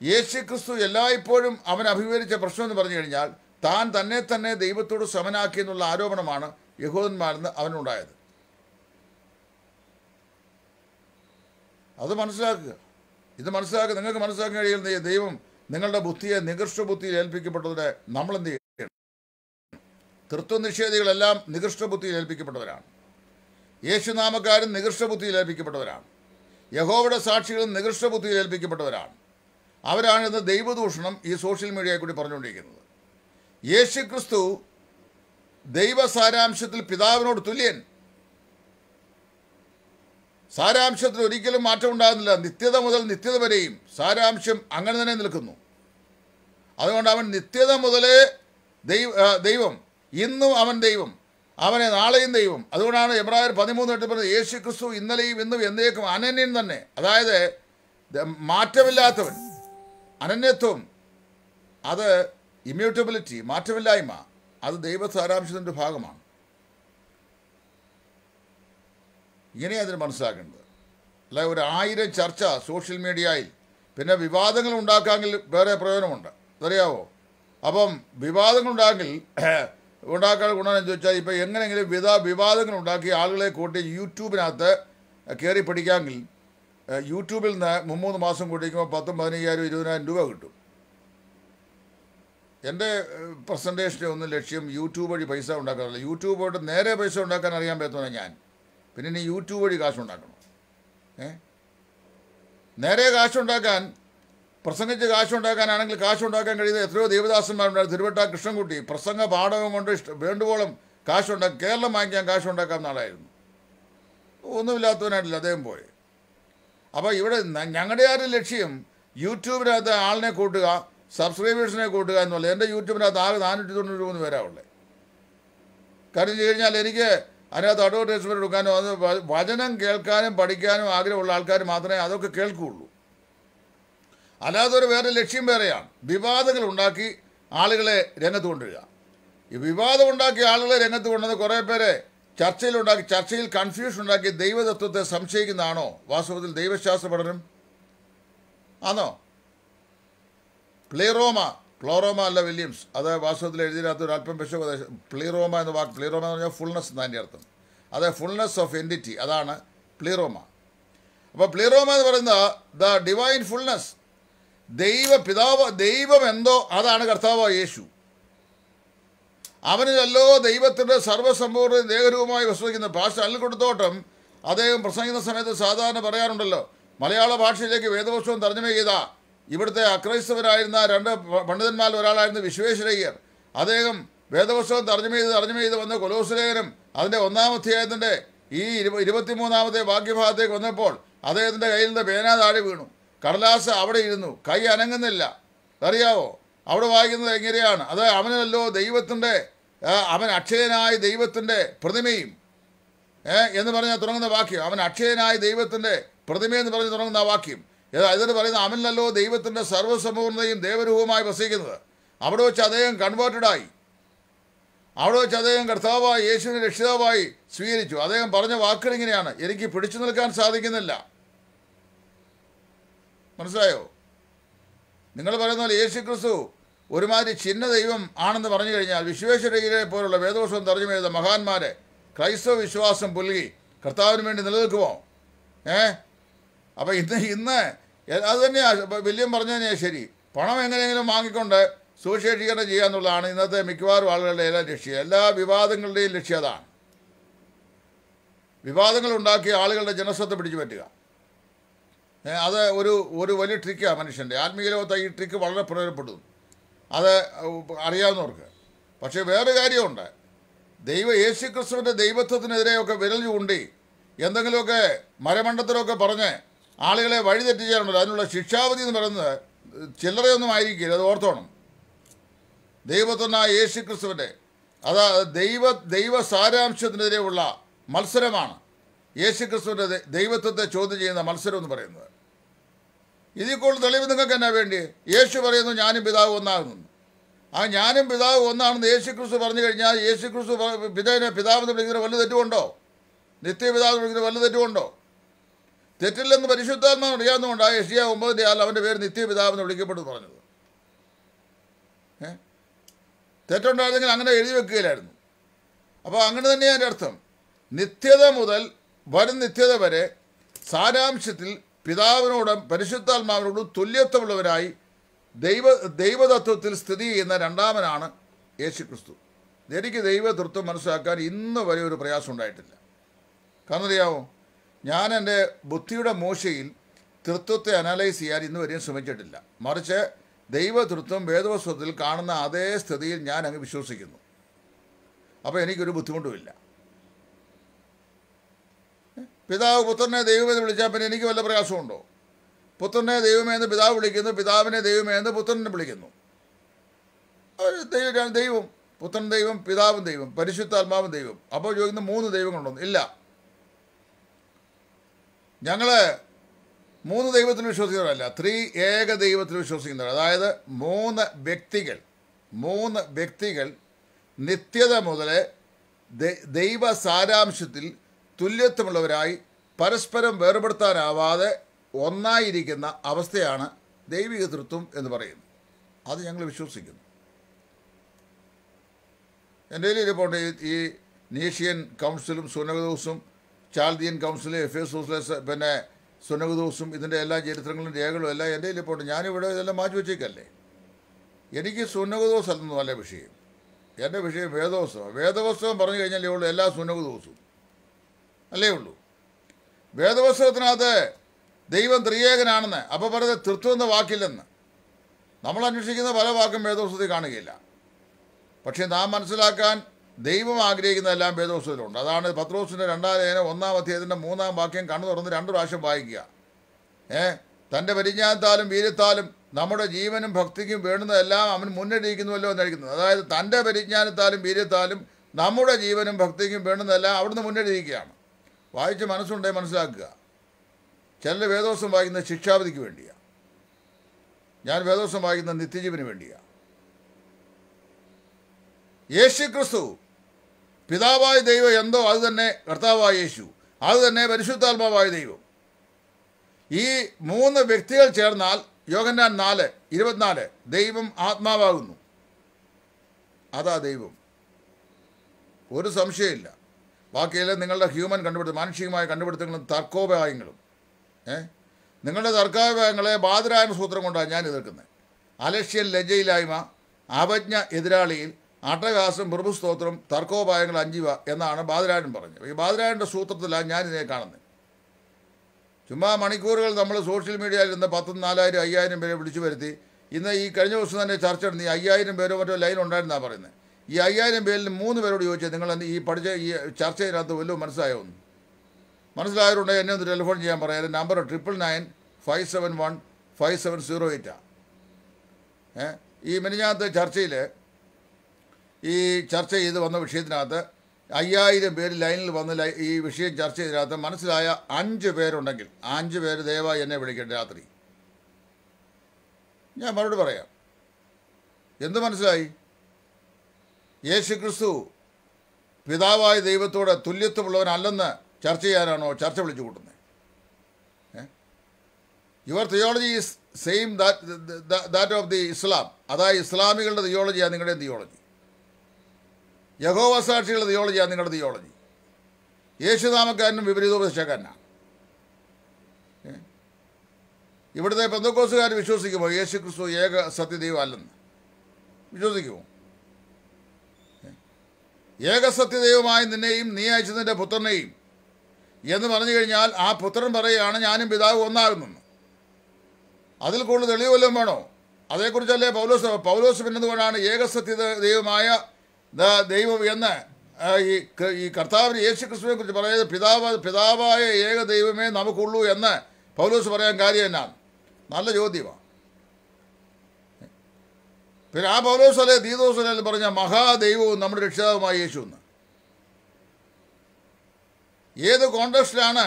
യേശു ക്രിസ്തു എല്ലായ്പ്പോഴും അവൻ അഭിമുഖീകരിച്ച പ്രശ്നം എന്ന് പറഞ്ഞു കഴിഞ്ഞാൽ താൻ തന്നെ തന്നെ ദൈവത്തോട് സമനാക്കി എന്നുള്ള ആരോപണമാണ് യഹൂദന്മാരെന്ന് അവനുണ്ടായത് അത് മനസ്സിലാക്കുക ഇത് മനസ്സിലാക്കുക നിങ്ങൾക്ക് മനസ്സിലാക്കാൻ കഴിയുന്ന ദൈവം നിങ്ങളുടെ ബുദ്ധിയെ നികൃഷ്ട ബുദ്ധിയിൽ ഏൽപ്പിക്കപ്പെട്ടതിനെ നമ്മൾ എന്ത് ചെയ്യണം തൃത്വ നിഷേധികളെല്ലാം നികൃഷ്ട ബുദ്ധിയിൽ ഏൽപ്പിക്കപ്പെട്ടവരാണ് യേശുനാമക്കാരും നികൃഷ്ട ബുദ്ധിയിൽ ഏൽപ്പിക്കപ്പെട്ടവരാണ് യഹോവയുടെ സാക്ഷികളും നികൃഷ്ട ബുദ്ധിയിൽ ഏൽപ്പിക്കപ്പെട്ടവരാണ് അവരാണ് ഇന്ന് ദൈവദൂഷണം ഈ സോഷ്യൽ മീഡിയയെ കൂടി പറഞ്ഞുകൊണ്ടിരിക്കുന്നത് യേശുക്രിസ്തു ദൈവസാരാംശത്തിൽ സാരാംശത്തിൽ പിതാവിനോട് തുല്യൻ സാരാംശത്തിൽ ഒരിക്കലും ഉണ്ടാകുന്നില്ല നിത്യത മുതൽ നിത്യത വരെയും സാരാംശം അങ്ങനെ തന്നെ നിൽക്കുന്നു അതുകൊണ്ട് അവൻ നിത്യത മുതലേ ദൈവ ദൈവം ഇന്നും അവൻ ദൈവം അവനെ നാളെയും ദൈവം അതുകൊണ്ടാണ് എബ്രായർ പതിമൂന്ന് എട്ട് പറഞ്ഞത് യേശു ക്രിസ്തു ഇന്നലെയും ഇന്നും എന്നേക്കും അനന്യൻ തന്നെ അതായത് മാറ്റമില്ലാത്തവൻ അനന്യത്വം അത് ഇമ്മ്യൂട്ടബിലിറ്റി മാറ്റമില്ലായ്മ അത് ദൈവസാരാംശത്തിൻ്റെ ഭാഗമാണ് ഇങ്ങനെ അതിന് മനസ്സിലാക്കേണ്ടത് അല്ല ഒരു ആയിരം ചർച്ച സോഷ്യൽ മീഡിയയിൽ പിന്നെ വിവാദങ്ങൾ ഉണ്ടാക്കാമെങ്കിൽ വേറെ പ്രയോജനമുണ്ട് അതറിയാവോ അപ്പം വിവാദങ്ങൾ ഉണ്ടാകിൽ ഉണ്ടാക്കാൻ ഗുണമെന്ന് ചോദിച്ചാൽ ഇപ്പോൾ എങ്ങനെയെങ്കിലും വിധ വിവാദങ്ങൾ ഉണ്ടാക്കി ആളുകളെ കൂട്ടി യൂട്യൂബിനകത്ത് കയറി പഠിക്കാമെങ്കിൽ യൂട്യൂബിൽ നിന്ന് മുമ്മൂന്ന് മാസം കൂട്ടിക്കുമ്പോൾ പത്തും പതിനയ്യായിരം ഇരുപതിനായിരം രൂപ കിട്ടും എൻ്റെ പ്രസൻറ്റേഷൻ്റെ ഒന്നും ലക്ഷ്യം യൂട്യൂബ് വഴി പൈസ ഉണ്ടാക്കാറില്ല യൂട്യൂബ് വഴി നേരെ പൈസ ഉണ്ടാക്കാൻ അറിയാൻ പറ്റുന്ന ഞാൻ പിന്നെ ഇനി യൂട്യൂബ് വഴി കാശുണ്ടാക്കണം ഏ നേരെ കാശുണ്ടാക്കാൻ പ്രസംഗിച്ച് കാശുണ്ടാക്കാനാണെങ്കിൽ കാശുണ്ടാക്കാൻ കഴിയുന്ന എത്രയോ ദേവദാസന്മാരുണ്ടായിരുന്നു തിരുവട്ട കൃഷ്ണൻകുട്ടി പ്രസംഗ പാഠകം കൊണ്ട് ഇഷ്ടം വേണ്ടുവോളം കാശുണ്ടാക്കി കേരളം വാങ്ങിക്കാൻ കാശുണ്ടാക്കാവുന്ന ആളായിരുന്നു ഒന്നുമില്ലാത്തവനായിട്ടില്ല അദ്ദേഹം പോയി അപ്പോൾ ഇവിടെ ഞങ്ങളുടെ ആരുടെ ലക്ഷ്യം യൂട്യൂബിനകത്ത് ആളിനെ കൂട്ടുക സബ്സ്ക്രൈബേഴ്സിനെ കൂട്ടുക എന്നുള്ളത് എൻ്റെ യൂട്യൂബിനകത്ത് ആകെ നാനൂറ്റി തൊണ്ണൂറ്റി മൂന്ന് പേരാവുള്ളത് കാരണം ചെയ്ത് കഴിഞ്ഞാൽ എനിക്ക് അതിനകത്ത് അഡ്വർടൈസ്മെൻറ്റ് എടുക്കാനും അത് വചനം കേൾക്കാനും പഠിക്കാനും ആഗ്രഹമുള്ള ആൾക്കാർ മാത്രമേ അതൊക്കെ കേൾക്കുകയുള്ളൂ അല്ലാതെ ഒരു വേറെ ലക്ഷ്യം വേറെയാണ് വിവാദങ്ങൾ ഉണ്ടാക്കി ആളുകളെ രംഗത്ത് കൊണ്ടുവരിക ഈ വിവാദം ഉണ്ടാക്കി ആളുകളെ രംഗത്ത് കൊണ്ടുവന്ന് കുറേ പേരെ ചർച്ചയിലുണ്ടാക്കി ചർച്ചയിൽ കൺഫ്യൂഷൻ ഉണ്ടാക്കി ദൈവതത്വത്തെ സംശയിക്കുന്നതാണോ വാസ്തവത്തിൽ ദൈവശാസ്ത്ര പഠനം ആണോ പ്ലീറോമ ക്ലോറോമ അല്ല വില്യംസ് അത് വാസ്തവത്തിൽ എഴുതിയില്ലാത്ത ഒരു അല്പം പക്ഷേ പ്ലീറോമ എന്ന് വാക്ക് പ്ലീറോമ എന്ന് പറഞ്ഞാൽ ഫുൾനെസ് എന്നതിൻ്റെ അർത്ഥം അത് ഫുൾനെസ് ഓഫ് എൻറ്റിറ്റി അതാണ് പ്ലീറോമ അപ്പോൾ പ്ലീറോമ എന്ന് പറയുന്നത് ദ ഡിവൈൻ ഫുൾനെസ് ദൈവ പിതാവ് ദൈവം എന്തോ അതാണ് കർത്താവ് യേശു അവനിലല്ലോ ദൈവത്തിൻ്റെ സർവ്വസമ്പൂർണ്ണ ദേഹരൂപമായി വിശ്വസിക്കുന്ന ഭാഷ അല്ല കൊടുത്തോട്ടം അദ്ദേഹം പ്രസംഗിക്കുന്ന സമയത്ത് സാധാരണ പറയാറുണ്ടല്ലോ മലയാള ഭാഷയിലേക്ക് വേദപുസ്തകം തർജ്ജമ ചെയ്താൽ ഇവിടുത്തെ അക്രൈസ്തവരായിരുന്ന രണ്ട് പണ്ഡിതന്മാരിൽ ഒരാളായിരുന്നു വിശ്വേശ്വരയ്യർ അദ്ദേഹം വേദപുസ്തകം തർജ്ജമ ചെയ്ത് തർജ്ജമ ചെയ്ത് വന്ന കൊലോസുലേഖനം അതിൻ്റെ ഒന്നാമധ്യായത്തിൻ്റെ ഈ ഇരുപത്തിമൂന്നാമത്തെ വാക്യഭാഗത്തേക്ക് വന്നപ്പോൾ അദ്ദേഹത്തിൻ്റെ കയ്യിൽ നിന്ന് പേന താഴെ വീണു കടലാസ് അവിടെ ഇരുന്നു കൈ അനങ്ങുന്നില്ല അറിയാവോ അവിടെ വായിക്കുന്നത് എങ്ങനെയാണ് അത് അവനല്ലോ ദൈവത്തിൻ്റെ അവൻ അക്ഷയനായ ദൈവത്തിൻ്റെ പ്രതിമയും എന്ന് പറഞ്ഞാൽ തുടങ്ങുന്ന വാക്യം അവൻ അക്ഷയനായ ദൈവത്തിൻ്റെ പ്രതിമയെന്ന് പറഞ്ഞ് തുടങ്ങുന്ന വാക്യം എന്നിട്ട് പറയുന്ന അവനല്ലോ ദൈവത്തിൻ്റെ സർവ്വസമ്പൂർണ്ണതയും ദേവരൂപമായി വസിക്കുന്നത് അവിടെ വെച്ച് അദ്ദേഹം കൺവേർട്ടഡായി അവിടെ വെച്ച് അദ്ദേഹം കർത്താവായി യേശുവിനെ രക്ഷിതാവായി സ്വീകരിച്ചു അദ്ദേഹം പറഞ്ഞ വാക്കുകൾ ഇങ്ങനെയാണ് എനിക്ക് പിടിച്ചു നിൽക്കാൻ സാധിക്കുന്നില്ല മനസ്സിലായോ നിങ്ങൾ പറയുന്ന പോലെ യേശു ക്രിസ്തു ഒരുമാതിരി ചിഹ്ന ദൈവം ആണെന്ന് പറഞ്ഞു കഴിഞ്ഞാൽ വിശ്വേശ്വരയിലെ പോലുള്ള വേദോഷവും തർജ്ജമ ചെയ്ത മഹാന്മാരെ ക്രൈസ്തവ വിശ്വാസം പുലുകി കർത്താവിന് വേണ്ടി നിലനിൽക്കുമോ ഏ അപ്പോൾ ഇന്ന് ഇന്ന് അത് തന്നെയാണ് വില്യം തന്നെയാണ് ശരി പണം എങ്ങനെയെങ്കിലും വാങ്ങിക്കൊണ്ട് സുവിശേഷീകരണം ചെയ്യുക എന്നുള്ളതാണ് ഇന്നത്തെ മിക്കവാറും ആളുകളുടെ എല്ലാം ലക്ഷ്യം എല്ലാ വിവാദങ്ങളുടെയും ലക്ഷ്യം അതാണ് വിവാദങ്ങൾ ഉണ്ടാക്കി ആളുകളുടെ ജനശ്രദ്ധ പിടിച്ചു പറ്റുക അത് ഒരു ഒരു വലിയ ട്രിക്കാണ് മനുഷ്യൻ്റെ ആത്മീയ ലോകത്ത് ഈ ട്രിക്ക് വളരെ പ്രയോജനപ്പെടും അത് അറിയാവുന്നവർക്ക് പക്ഷേ വേറെ കാര്യമുണ്ട് ദൈവ യേശു ക്രിസ്തുവിൻ്റെ ദൈവത്വത്തിനെതിരെയൊക്കെ വിരൽ ചൂണ്ടി എന്തെങ്കിലുമൊക്കെ മരമണ്ഡത്തിലൊക്കെ പറഞ്ഞ് ആളുകളെ വഴിതെറ്റിച്ചാലുണ്ടല്ലോ അതിനുള്ള ശിക്ഷാവധി എന്ന് പറയുന്നത് ചില്ലറയൊന്നും ആയിരിക്കില്ല അത് ഓർത്തോണം ദൈവത്തൊന്നായ യേശു ക്രിസ്തുവിൻ്റെ അതായത് ദൈവ ദൈവ സാരാംശത്തിനെതിരെയുള്ള മത്സരമാണ് യേശു ക്രിസ്തുവിൻ്റെ ദൈവത്വത്തെ ചോദ്യം ചെയ്യുന്ന മത്സരം എന്ന് പറയുന്നത് ഇതിൽ കൂടുതൽ തെളിവ് നിങ്ങൾക്ക് എന്നാ വേണ്ടി യേശു പറയുന്നു ഞാനും പിതാവ് ഒന്നാകുന്നു ആ ഞാനും പിതാവ് ഒന്നാണെന്ന് യേശു ക്രിസ്തു പറഞ്ഞു കഴിഞ്ഞാൽ യേശു ക്രിസ്തു പിതാവിനെ പിതാവെന്ന് വിളിക്കുന്ന വല്ല തെറ്റുമുണ്ടോ നിത്യപിതാവെന്ന് വിളിക്കുന്ന വല്ല തെറ്റുമുണ്ടോ തെറ്റില്ലെന്ന് പരിശുദ്ധാത്മാവ് അറിയാവുന്നതുകൊണ്ട് ആ യഷിയ ഒമ്പതിൻ്റെ ആൾ അവൻ്റെ പേര് നിത്യപിതാവെന്ന് വിളിക്കപ്പെടുന്നു പറഞ്ഞത് ഏ തെറ്റുണ്ടായിരുന്നെങ്കിൽ അങ്ങനെ എഴുതി വെക്കുകയിലായിരുന്നു അപ്പോൾ അങ്ങനെ തന്നെയാണ് എൻ്റെ അർത്ഥം നിത്യത മുതൽ വരും നിത്യത വരെ സാരാംശത്തിൽ പിതാവിനോടും പരിശുദ്ധാത്മാവിനോടും തുല്യത്വമുള്ളവരായി ദൈവ ദൈവതത്വത്തിൽ സ്ഥിതി ചെയ്യുന്ന രണ്ടാമനാണ് യേശുക്രിസ്തു എനിക്ക് ദൈവതൃത്വം മനസ്സിലാക്കാൻ ഇന്ന് വരെ ഒരു പ്രയാസം ഉണ്ടായിട്ടില്ല കാരണം അറിയാമോ ഞാൻ എൻ്റെ ബുദ്ധിയുടെ മൂശയിൽ തൃത്വത്തെ അനലൈസ് ചെയ്യാൻ ഇന്ന് വരെയും ശ്രമിച്ചിട്ടില്ല മറിച്ച് ദൈവതൃത്വം വേദവസ്വത്തിൽ കാണുന്ന അതേ സ്ഥിതിയിൽ ഞാൻ അങ്ങ് വിശ്വസിക്കുന്നു അപ്പോൾ എനിക്കൊരു ബുദ്ധിമുട്ടുമില്ല പിതാവ് പുത്രനെ ദൈവമെന്ന് വിളിച്ചാൽ പിന്നെ എനിക്ക് വല്ല പ്രയാസമുണ്ടോ പുത്രനെ ദൈവമേന്ന് പിതാവ് വിളിക്കുന്നു പിതാവിനെ ദൈവമേന്ന് പുത്രനെ വിളിക്കുന്നു ദൈവം ദൈവം പുത്രൻ ദൈവം പിതാവും ദൈവം പരിശുദ്ധാത്മാവും ദൈവം അപ്പോൾ ചോദിക്കുന്ന മൂന്ന് ദൈവങ്ങളുണ്ടോ ഇല്ല ഞങ്ങൾ മൂന്ന് ദൈവത്തിന് വിശ്വസിക്കുന്നവരല്ല ത്രീ ഏക ദൈവത്തിന് വിശ്വസിക്കുന്നവർ അതായത് മൂന്ന് വ്യക്തികൾ മൂന്ന് വ്യക്തികൾ നിത്യത മുതൽ ദൈവ സാരാംശത്തിൽ തുല്യത്വമുള്ളവരായി പരസ്പരം വേർപെടുത്താനാവാതെ ഒന്നായിരിക്കുന്ന അവസ്ഥയാണ് ദൈവിക തൃത്വം എന്ന് പറയുന്നത് അത് ഞങ്ങൾ വിശ്വസിക്കുന്നു എൻ്റെ കയ്യിൽ ഈ നീഷ്യൻ കൗൺസിലും സുനകദോസും ചാൽദിയൻ കൗൺസിൽ എഫ് എസ് ഹൗസിലെ പിന്നെ സുനകദോസും ഇതിൻ്റെ എല്ലാ ചരിത്രങ്ങളും രേഖകളും എല്ലാം എൻ്റെ പോകട്ടെ ഞാനിവിടെ ഇതെല്ലാം മാറ്റി വെച്ചേക്കല്ലേ എനിക്ക് സുനകദോസ് അല്ലെന്ന് നല്ല വിഷയം എൻ്റെ വിഷയം വേദോത്സവം വേദോത്സവം പറഞ്ഞു കഴിഞ്ഞാൽ ഉള്ളൂ എല്ലാ സുനകദോസും അല്ലേ ഉള്ളൂ വേദോത്സവത്തിനകത്ത് ദൈവം ത്രിയേകനാണെന്ന് അപ്പോൾ പറയുന്നത് തൃത്വം എന്ന വാക്കില്ലെന്ന് നമ്മൾ അന്വേഷിക്കുന്ന പല വാക്കും വേദോത്സവത്തിൽ കാണുകയില്ല പക്ഷേ നാം മനസ്സിലാക്കാൻ ദൈവം ആഗ്രഹിക്കുന്ന എല്ലാം വേദോസ്വത്തിലുണ്ട് അതാണ് പത്രോസിൻ്റെ രണ്ടാം ലേഖനം ഒന്നാം അധ്യായത്തിൻ്റെ മൂന്നാം വാക്യം കണ്ണു തുറന്ന് രണ്ട് പ്രാവശ്യം വായിക്കുക ഏ തൻ്റെ പരിജ്ഞാനത്താലും വീര്യത്താലും നമ്മുടെ ജീവനും ഭക്തിക്കും വേണ്ടുന്നതെല്ലാം അവൻ മുന്നടിയിക്കുന്നുവല്ലോ എന്നടിക്കുന്നത് അതായത് തൻ്റെ പരിജ്ഞാനത്താലും വീര്യത്താലും നമ്മുടെ ജീവനും ഭക്തിക്കും വേണ്ടുന്നതെല്ലാം അവിടുന്ന് മുന്നടിയിരിക്കുകയാണ് വായിച്ച് മനസ്സുണ്ടേ മനസ്സിലാക്കുക ചില വേദോസം വായിക്കുന്നത് ശിക്ഷാവിധിക്ക് വേണ്ടിയാണ് ഞാൻ വേദോസം വായിക്കുന്നത് നിത്യജീവന് വേണ്ടിയാണ് യേശു ക്രിസ്തു പിതാവായ ദൈവം എന്തോ അത് തന്നെ കർത്താവായ യേശു അത് തന്നെ പരിശുദ്ധാത്മാവായ ദൈവം ഈ മൂന്ന് വ്യക്തികൾ ചേർന്നാൽ യോഗനാൻ നാല് ഇരുപത്തിനാല് ദൈവം ആത്മാവാകുന്നു അതാ ദൈവം ഒരു സംശയമില്ല ബാക്കിയെല്ലാം നിങ്ങളുടെ ഹ്യൂമൻ കണ്ടുപിടുത്തം മാനുഷികമായ കണ്ടുപിടുത്തങ്ങളും തർക്കോപായങ്ങളും ഏ നിങ്ങളുടെ തർക്കോപായങ്ങളെ ബാധിരായന സൂത്രം കൊണ്ടാണ് ഞാൻ എതിർക്കുന്നത് അലക്ഷ്യൻ ലജ്ജയില്ലായ്മ അവജ്ഞ എതിരാളിയിൽ ആട്ടകാസം സ്തോത്രം തർക്കോപായങ്ങൾ അഞ്ചിവ എന്നാണ് ബാദരായൻ പറഞ്ഞത് ഈ ബാദരായൻ്റെ സൂത്രത്തിലാണ് ഞാനിതിനെ കാണുന്നത് ചുമ്മാ മണിക്കൂറുകൾ നമ്മൾ സോഷ്യൽ മീഡിയയിൽ നിന്ന് പത്തും നാലായിരം അയ്യായിരം പേരെ വിളിച്ചു വരുത്തി ഇന്ന് ഈ കഴിഞ്ഞ ദിവസം തന്നെ ചർച്ച നടന്നു ഈ അയ്യായിരം പേരോ മറ്റോ ലൈൻ ഉണ്ടായിരുന്നാണ് പറയുന്നത് ഈ അയ്യായിരം പേരിൽ മൂന്ന് പേരോട് ചോദിച്ചത് നിങ്ങൾ ഈ പഠിച്ച ഈ ചർച്ച ഇതിനകത്ത് വല്ലതും മനസ്സിലായോ മനസ്സിലായവരുണ്ടെങ്കിൽ എന്നെ ഒന്ന് ടെലിഫോൺ ചെയ്യാൻ പറയാം എൻ്റെ number triple nine five seven one five seven zero എയ്റ്റാണ് ഈ മിനിഞ്ഞാത്ത ചർച്ചയിൽ ഈ ചർച്ച ചെയ്ത് വന്ന വിഷയത്തിനകത്ത് അയ്യായിരം പേര് ലൈനിൽ വന്ന് ഈ വിഷയം ചർച്ച ചെയ്തതിനകത്ത് മനസ്സിലായ അഞ്ച് പേരുണ്ടെങ്കിൽ അഞ്ച് പേര് ദയവായി എന്നെ വിളിക്കട്ടെ രാത്രി ഞാൻ മറുപടി പറയാം എന്ത് മനസ്സിലായി യേശു ക്രിസ്തു പിതാവായ ദൈവത്തോട് തുല്യത്വമുള്ളവനല്ലെന്ന് ചർച്ച ചെയ്യാനാണോ ചർച്ച വിളിച്ചു കൂട്ടുന്നത് your theology is same that that of the Islam അതായത് ഇസ്ലാമികളുടെ തിയോളജിയാണ് നിങ്ങളുടെ തിയോളജി യഹോവ സാക്ഷികളുടെ തിയോളജിയാണ് നിങ്ങളുടെ തിയോളജി യേശുനാമക്കാരനും വിപരീതോപദേശക്കാരനാണ് ഇവിടുത്തെ പെന്തക്കോസുകാർ വിശ്വസിക്കുമോ യേശു ക്രിസ്തു ഏക സത്യദൈവമല്ലെന്ന് വിശ്വസിക്കുമോ ഏക സത്യദൈവമായി നിന്നെയും നീ അയച്ചതിൻ്റെ പുത്രനെയും എന്ന് പറഞ്ഞു കഴിഞ്ഞാൽ ആ പുത്രൻ പറയുകയാണ് ഞാനും പിതാവ് ഒന്നാകുന്നെന്ന് അതിൽ കൂടുതൽ തെളിവ് വല്ലതും വേണോ അതേക്കുറിച്ചല്ലേ പൗലോസ് പൗലോസ് കൊണ്ടാണ് ഏകസത്യ ദൈവമായ ദൈവം എന്ന് ഈ ഈ കർത്താവിന് യേശു ക്രിസ്തുവിനെ കുറിച്ച് പറയുന്നത് പിതാവ് പിതാവായ ഏക ദൈവമേ നമുക്കുള്ളൂ എന്ന് പൗലോസ് പറയാൻ കാര്യം എന്നാണ് നല്ല ചോദ്യമാണ് പിന്നെ ആ പൗലോസ് അല്ലെ ദീദോസ് അല്ലെ പറഞ്ഞ മഹാദൈവവും നമ്മുടെ രക്ഷിതാവുമായ യേശു എന്ന് ഏത് കോണ്ടക്സ്റ്റിലാണ്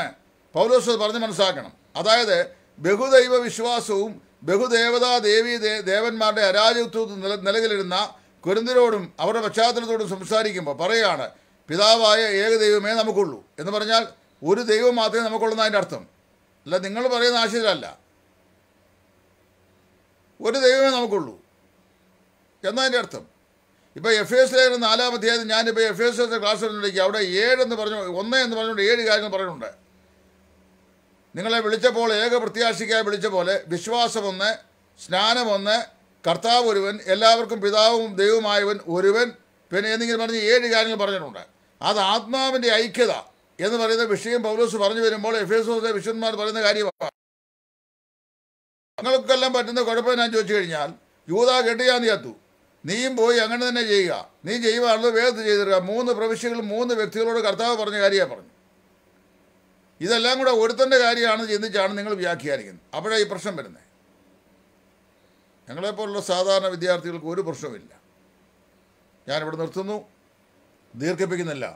പൗലോസ് പറഞ്ഞ് മനസ്സിലാക്കണം അതായത് ബഹുദൈവ വിശ്വാസവും ബഹുദേവതാ ദേവി ദേവന്മാരുടെ അരാജകത്വത്തിൽ നില നിലകിലിരുന്ന കുരുന്തരോടും അവരുടെ പശ്ചാത്തലത്തോടും സംസാരിക്കുമ്പോൾ പറയുകയാണ് പിതാവായ ഏക ദൈവമേ നമുക്കുള്ളൂ എന്ന് പറഞ്ഞാൽ ഒരു ദൈവം മാത്രമേ നമുക്കുള്ളൂ എന്നതിൻ്റെ അർത്ഥം അല്ല നിങ്ങൾ പറയുന്ന ആശയത്തിലല്ല ഒരു ദൈവമേ നമുക്കുള്ളൂ എന്നതിൻ്റെ അർത്ഥം ഇപ്പോൾ എഫ് എസ് ലേഖനം നാലാം അധ്യായത്തിൽ ഞാനിപ്പോൾ എഫ് എസ് എസ് ക്ലാസ് എടുത്തിരിക്കുക അവിടെ ഏഴെന്ന് പറഞ്ഞു ഒന്ന് എന്ന് പറഞ്ഞുകൊണ്ട് ഏഴ് കാര്യങ്ങൾ പറയുന്നുണ്ട് നിങ്ങളെ വിളിച്ചപ്പോൾ ഏക പ്രത്യാശിക്കായി വിളിച്ച പോലെ വിശ്വാസമൊന്ന് സ്നാനമൊന്ന് കർത്താവ് ഒരുവൻ എല്ലാവർക്കും പിതാവും ദൈവമായവൻ ഒരുവൻ പിന്നെ എന്തെങ്കിലും പറഞ്ഞ് ഏഴ് കാര്യങ്ങൾ പറഞ്ഞിട്ടുണ്ട് അത് ആത്മാവിൻ്റെ ഐക്യത എന്ന് പറയുന്ന വിഷയം പൗലോസ് പറഞ്ഞു വരുമ്പോൾ എഫ് എസ് വിശ്വന്മാർ പറയുന്ന കാര്യമാണ് ഞങ്ങൾക്കെല്ലാം പറ്റുന്ന കുഴപ്പം ഞാൻ ചോദിച്ചു കഴിഞ്ഞാൽ യൂത കെട്ടിയാന്ന് ചേത്തു നീയും പോയി അങ്ങനെ തന്നെ ചെയ്യുക നീ ചെയ്യുവാണല്ലോ വേഗത്ത് ചെയ്തിരുക മൂന്ന് പ്രവിശ്യകൾ മൂന്ന് വ്യക്തികളോട് കർത്താവ് പറഞ്ഞ കാര്യമാണ് പറഞ്ഞു ഇതെല്ലാം കൂടെ ഒരുത്തൻ്റെ കാര്യമാണെന്ന് ചിന്തിച്ചാണ് നിങ്ങൾ വ്യാഖ്യാനിക്കുന്നത് അപ്പോഴാണ് ഈ പ്രശ്നം വരുന്നത് ഞങ്ങളെപ്പോലുള്ള സാധാരണ വിദ്യാർത്ഥികൾക്ക് ഒരു പ്രശ്നമില്ല ഞാനിവിടെ നിർത്തുന്നു ദീർഘിപ്പിക്കുന്നില്ല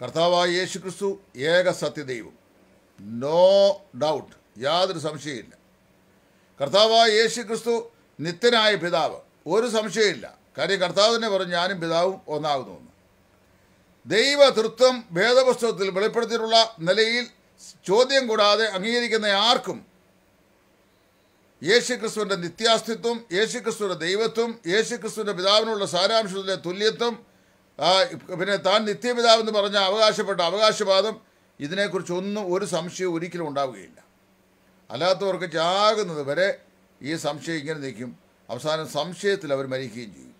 കർത്താവായ യേശു ക്രിസ്തു ഏക സത്യദൈവം നോ ഡൗട്ട് യാതൊരു സംശയമില്ല കർത്താവായ യേശു ക്രിസ്തു നിത്യനായ പിതാവ് ഒരു സംശയമില്ല കാര്യം കർത്താവ് തന്നെ പറഞ്ഞു ഞാനും പിതാവും ഒന്നാകുന്നു എന്ന് ദൈവ തൃത്വം ഭേദപുസ്തകത്തിൽ വെളിപ്പെടുത്തിയിട്ടുള്ള നിലയിൽ ചോദ്യം കൂടാതെ അംഗീകരിക്കുന്ന ആർക്കും യേശുക്രിസ്തുവിൻ്റെ നിത്യാസ്തിത്വം യേശുക്രിസ്തുവിൻ്റെ ദൈവത്വം യേശുക്രിസ്തുവിൻ്റെ പിതാവിനുള്ള സാരാംശത്തിലെ തുല്യത്വം പിന്നെ താൻ നിത്യപിതാവെന്ന് പറഞ്ഞ അവകാശപ്പെട്ട അവകാശവാദം ഇതിനെക്കുറിച്ച് ഒന്നും ഒരു സംശയം ഒരിക്കലും ഉണ്ടാവുകയില്ല അല്ലാത്തവർക്ക് ചാകുന്നത് വരെ ഈ സംശയം ഇങ്ങനെ നിൽക്കും അവസാനം സംശയത്തിൽ അവർ മരിക്കുകയും ചെയ്യും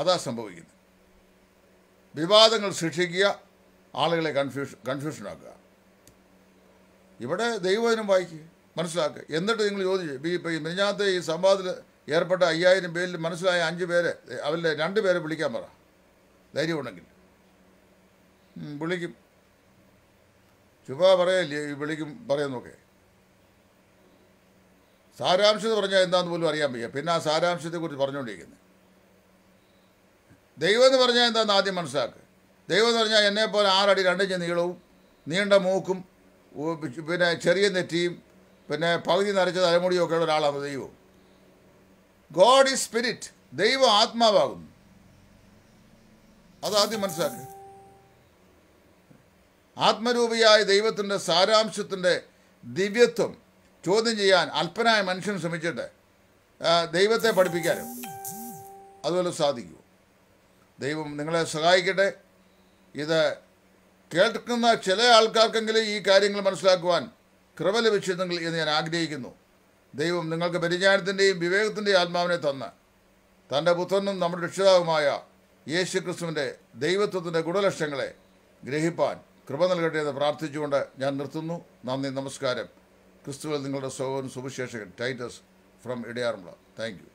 അതാ സംഭവിക്കുന്നത് വിവാദങ്ങൾ സൃഷ്ടിക്കുക ആളുകളെ കൺഫ്യൂഷൻ കൺഫ്യൂഷനാക്കുക ഇവിടെ ദൈവവചനം വായിക്കുക മനസ്സിലാക്കുക എന്നിട്ട് നിങ്ങൾ ചോദിച്ചു ഈ മിനിഞ്ഞാത്തെ ഈ സംവാദത്തിൽ ഏർപ്പെട്ട അയ്യായിരം പേരിൽ മനസ്സിലായ അഞ്ച് പേരെ അവരിലെ രണ്ട് പേരെ വിളിക്കാൻ പറ ധൈര്യമുണ്ടെങ്കിൽ വിളിക്കും ചുമ്മാ പറയല്ലേ വിളിക്കും പറയുന്നൊക്കെ സാരാംശം എന്ന് പറഞ്ഞാൽ എന്താന്ന് പോലും അറിയാൻ വയ്യ പിന്നെ ആ സാരാംശത്തെക്കുറിച്ച് പറഞ്ഞുകൊണ്ടിരിക്കുന്നത് ദൈവം എന്ന് പറഞ്ഞാൽ എന്താണെന്ന് ആദ്യം മനസ്സിലാക്കുക ദൈവം എന്ന് പറഞ്ഞാൽ എന്നെപ്പോലെ ആറടി രണ്ടിഞ്ച് നീളവും നീണ്ട മൂക്കും പിന്നെ ചെറിയ നെറ്റിയും പിന്നെ പകുതി നരച്ച തലമുടിയൊക്കെ ഉള്ള ഒരാളാണ് ദൈവം ഗോഡ് ഈസ് സ്പിരിറ്റ് ദൈവം ആത്മാവാകുന്നു അതാദ്യം മനസ്സിലാക്കുക ആത്മരൂപിയായ ദൈവത്തിൻ്റെ സാരാംശത്തിൻ്റെ ദിവ്യത്വം ചോദ്യം ചെയ്യാൻ അല്പനായ മനുഷ്യൻ ശ്രമിച്ചിട്ട് ദൈവത്തെ പഠിപ്പിക്കാനും അതുപോലെ സാധിക്കൂ ദൈവം നിങ്ങളെ സഹായിക്കട്ടെ ഇത് കേൾക്കുന്ന ചില ആൾക്കാർക്കെങ്കിലും ഈ കാര്യങ്ങൾ മനസ്സിലാക്കുവാൻ കൃപ ലഭിച്ചിരുന്നെങ്കിൽ എന്ന് ഞാൻ ആഗ്രഹിക്കുന്നു ദൈവം നിങ്ങൾക്ക് പരിജ്ഞാനത്തിൻ്റെയും വിവേകത്തിൻ്റെയും ആത്മാവിനെ തന്ന് തൻ്റെ പുത്രനും നമ്മുടെ രക്ഷിതാവുമായ യേശു ക്രിസ്തുവിൻ്റെ ദൈവത്വത്തിൻ്റെ ഗുണലക്ഷ്യങ്ങളെ ഗ്രഹിപ്പാൻ കൃപ നൽകട്ടെ എന്ന് പ്രാർത്ഥിച്ചുകൊണ്ട് ഞാൻ നിർത്തുന്നു നന്ദി നമസ്കാരം ക്രിസ്തുവിൽ നിങ്ങളുടെ സഹോദരൻ സുവിശേഷകൻ ടൈറ്റസ് ഫ്രം ഇടയാറുമുള താങ്ക്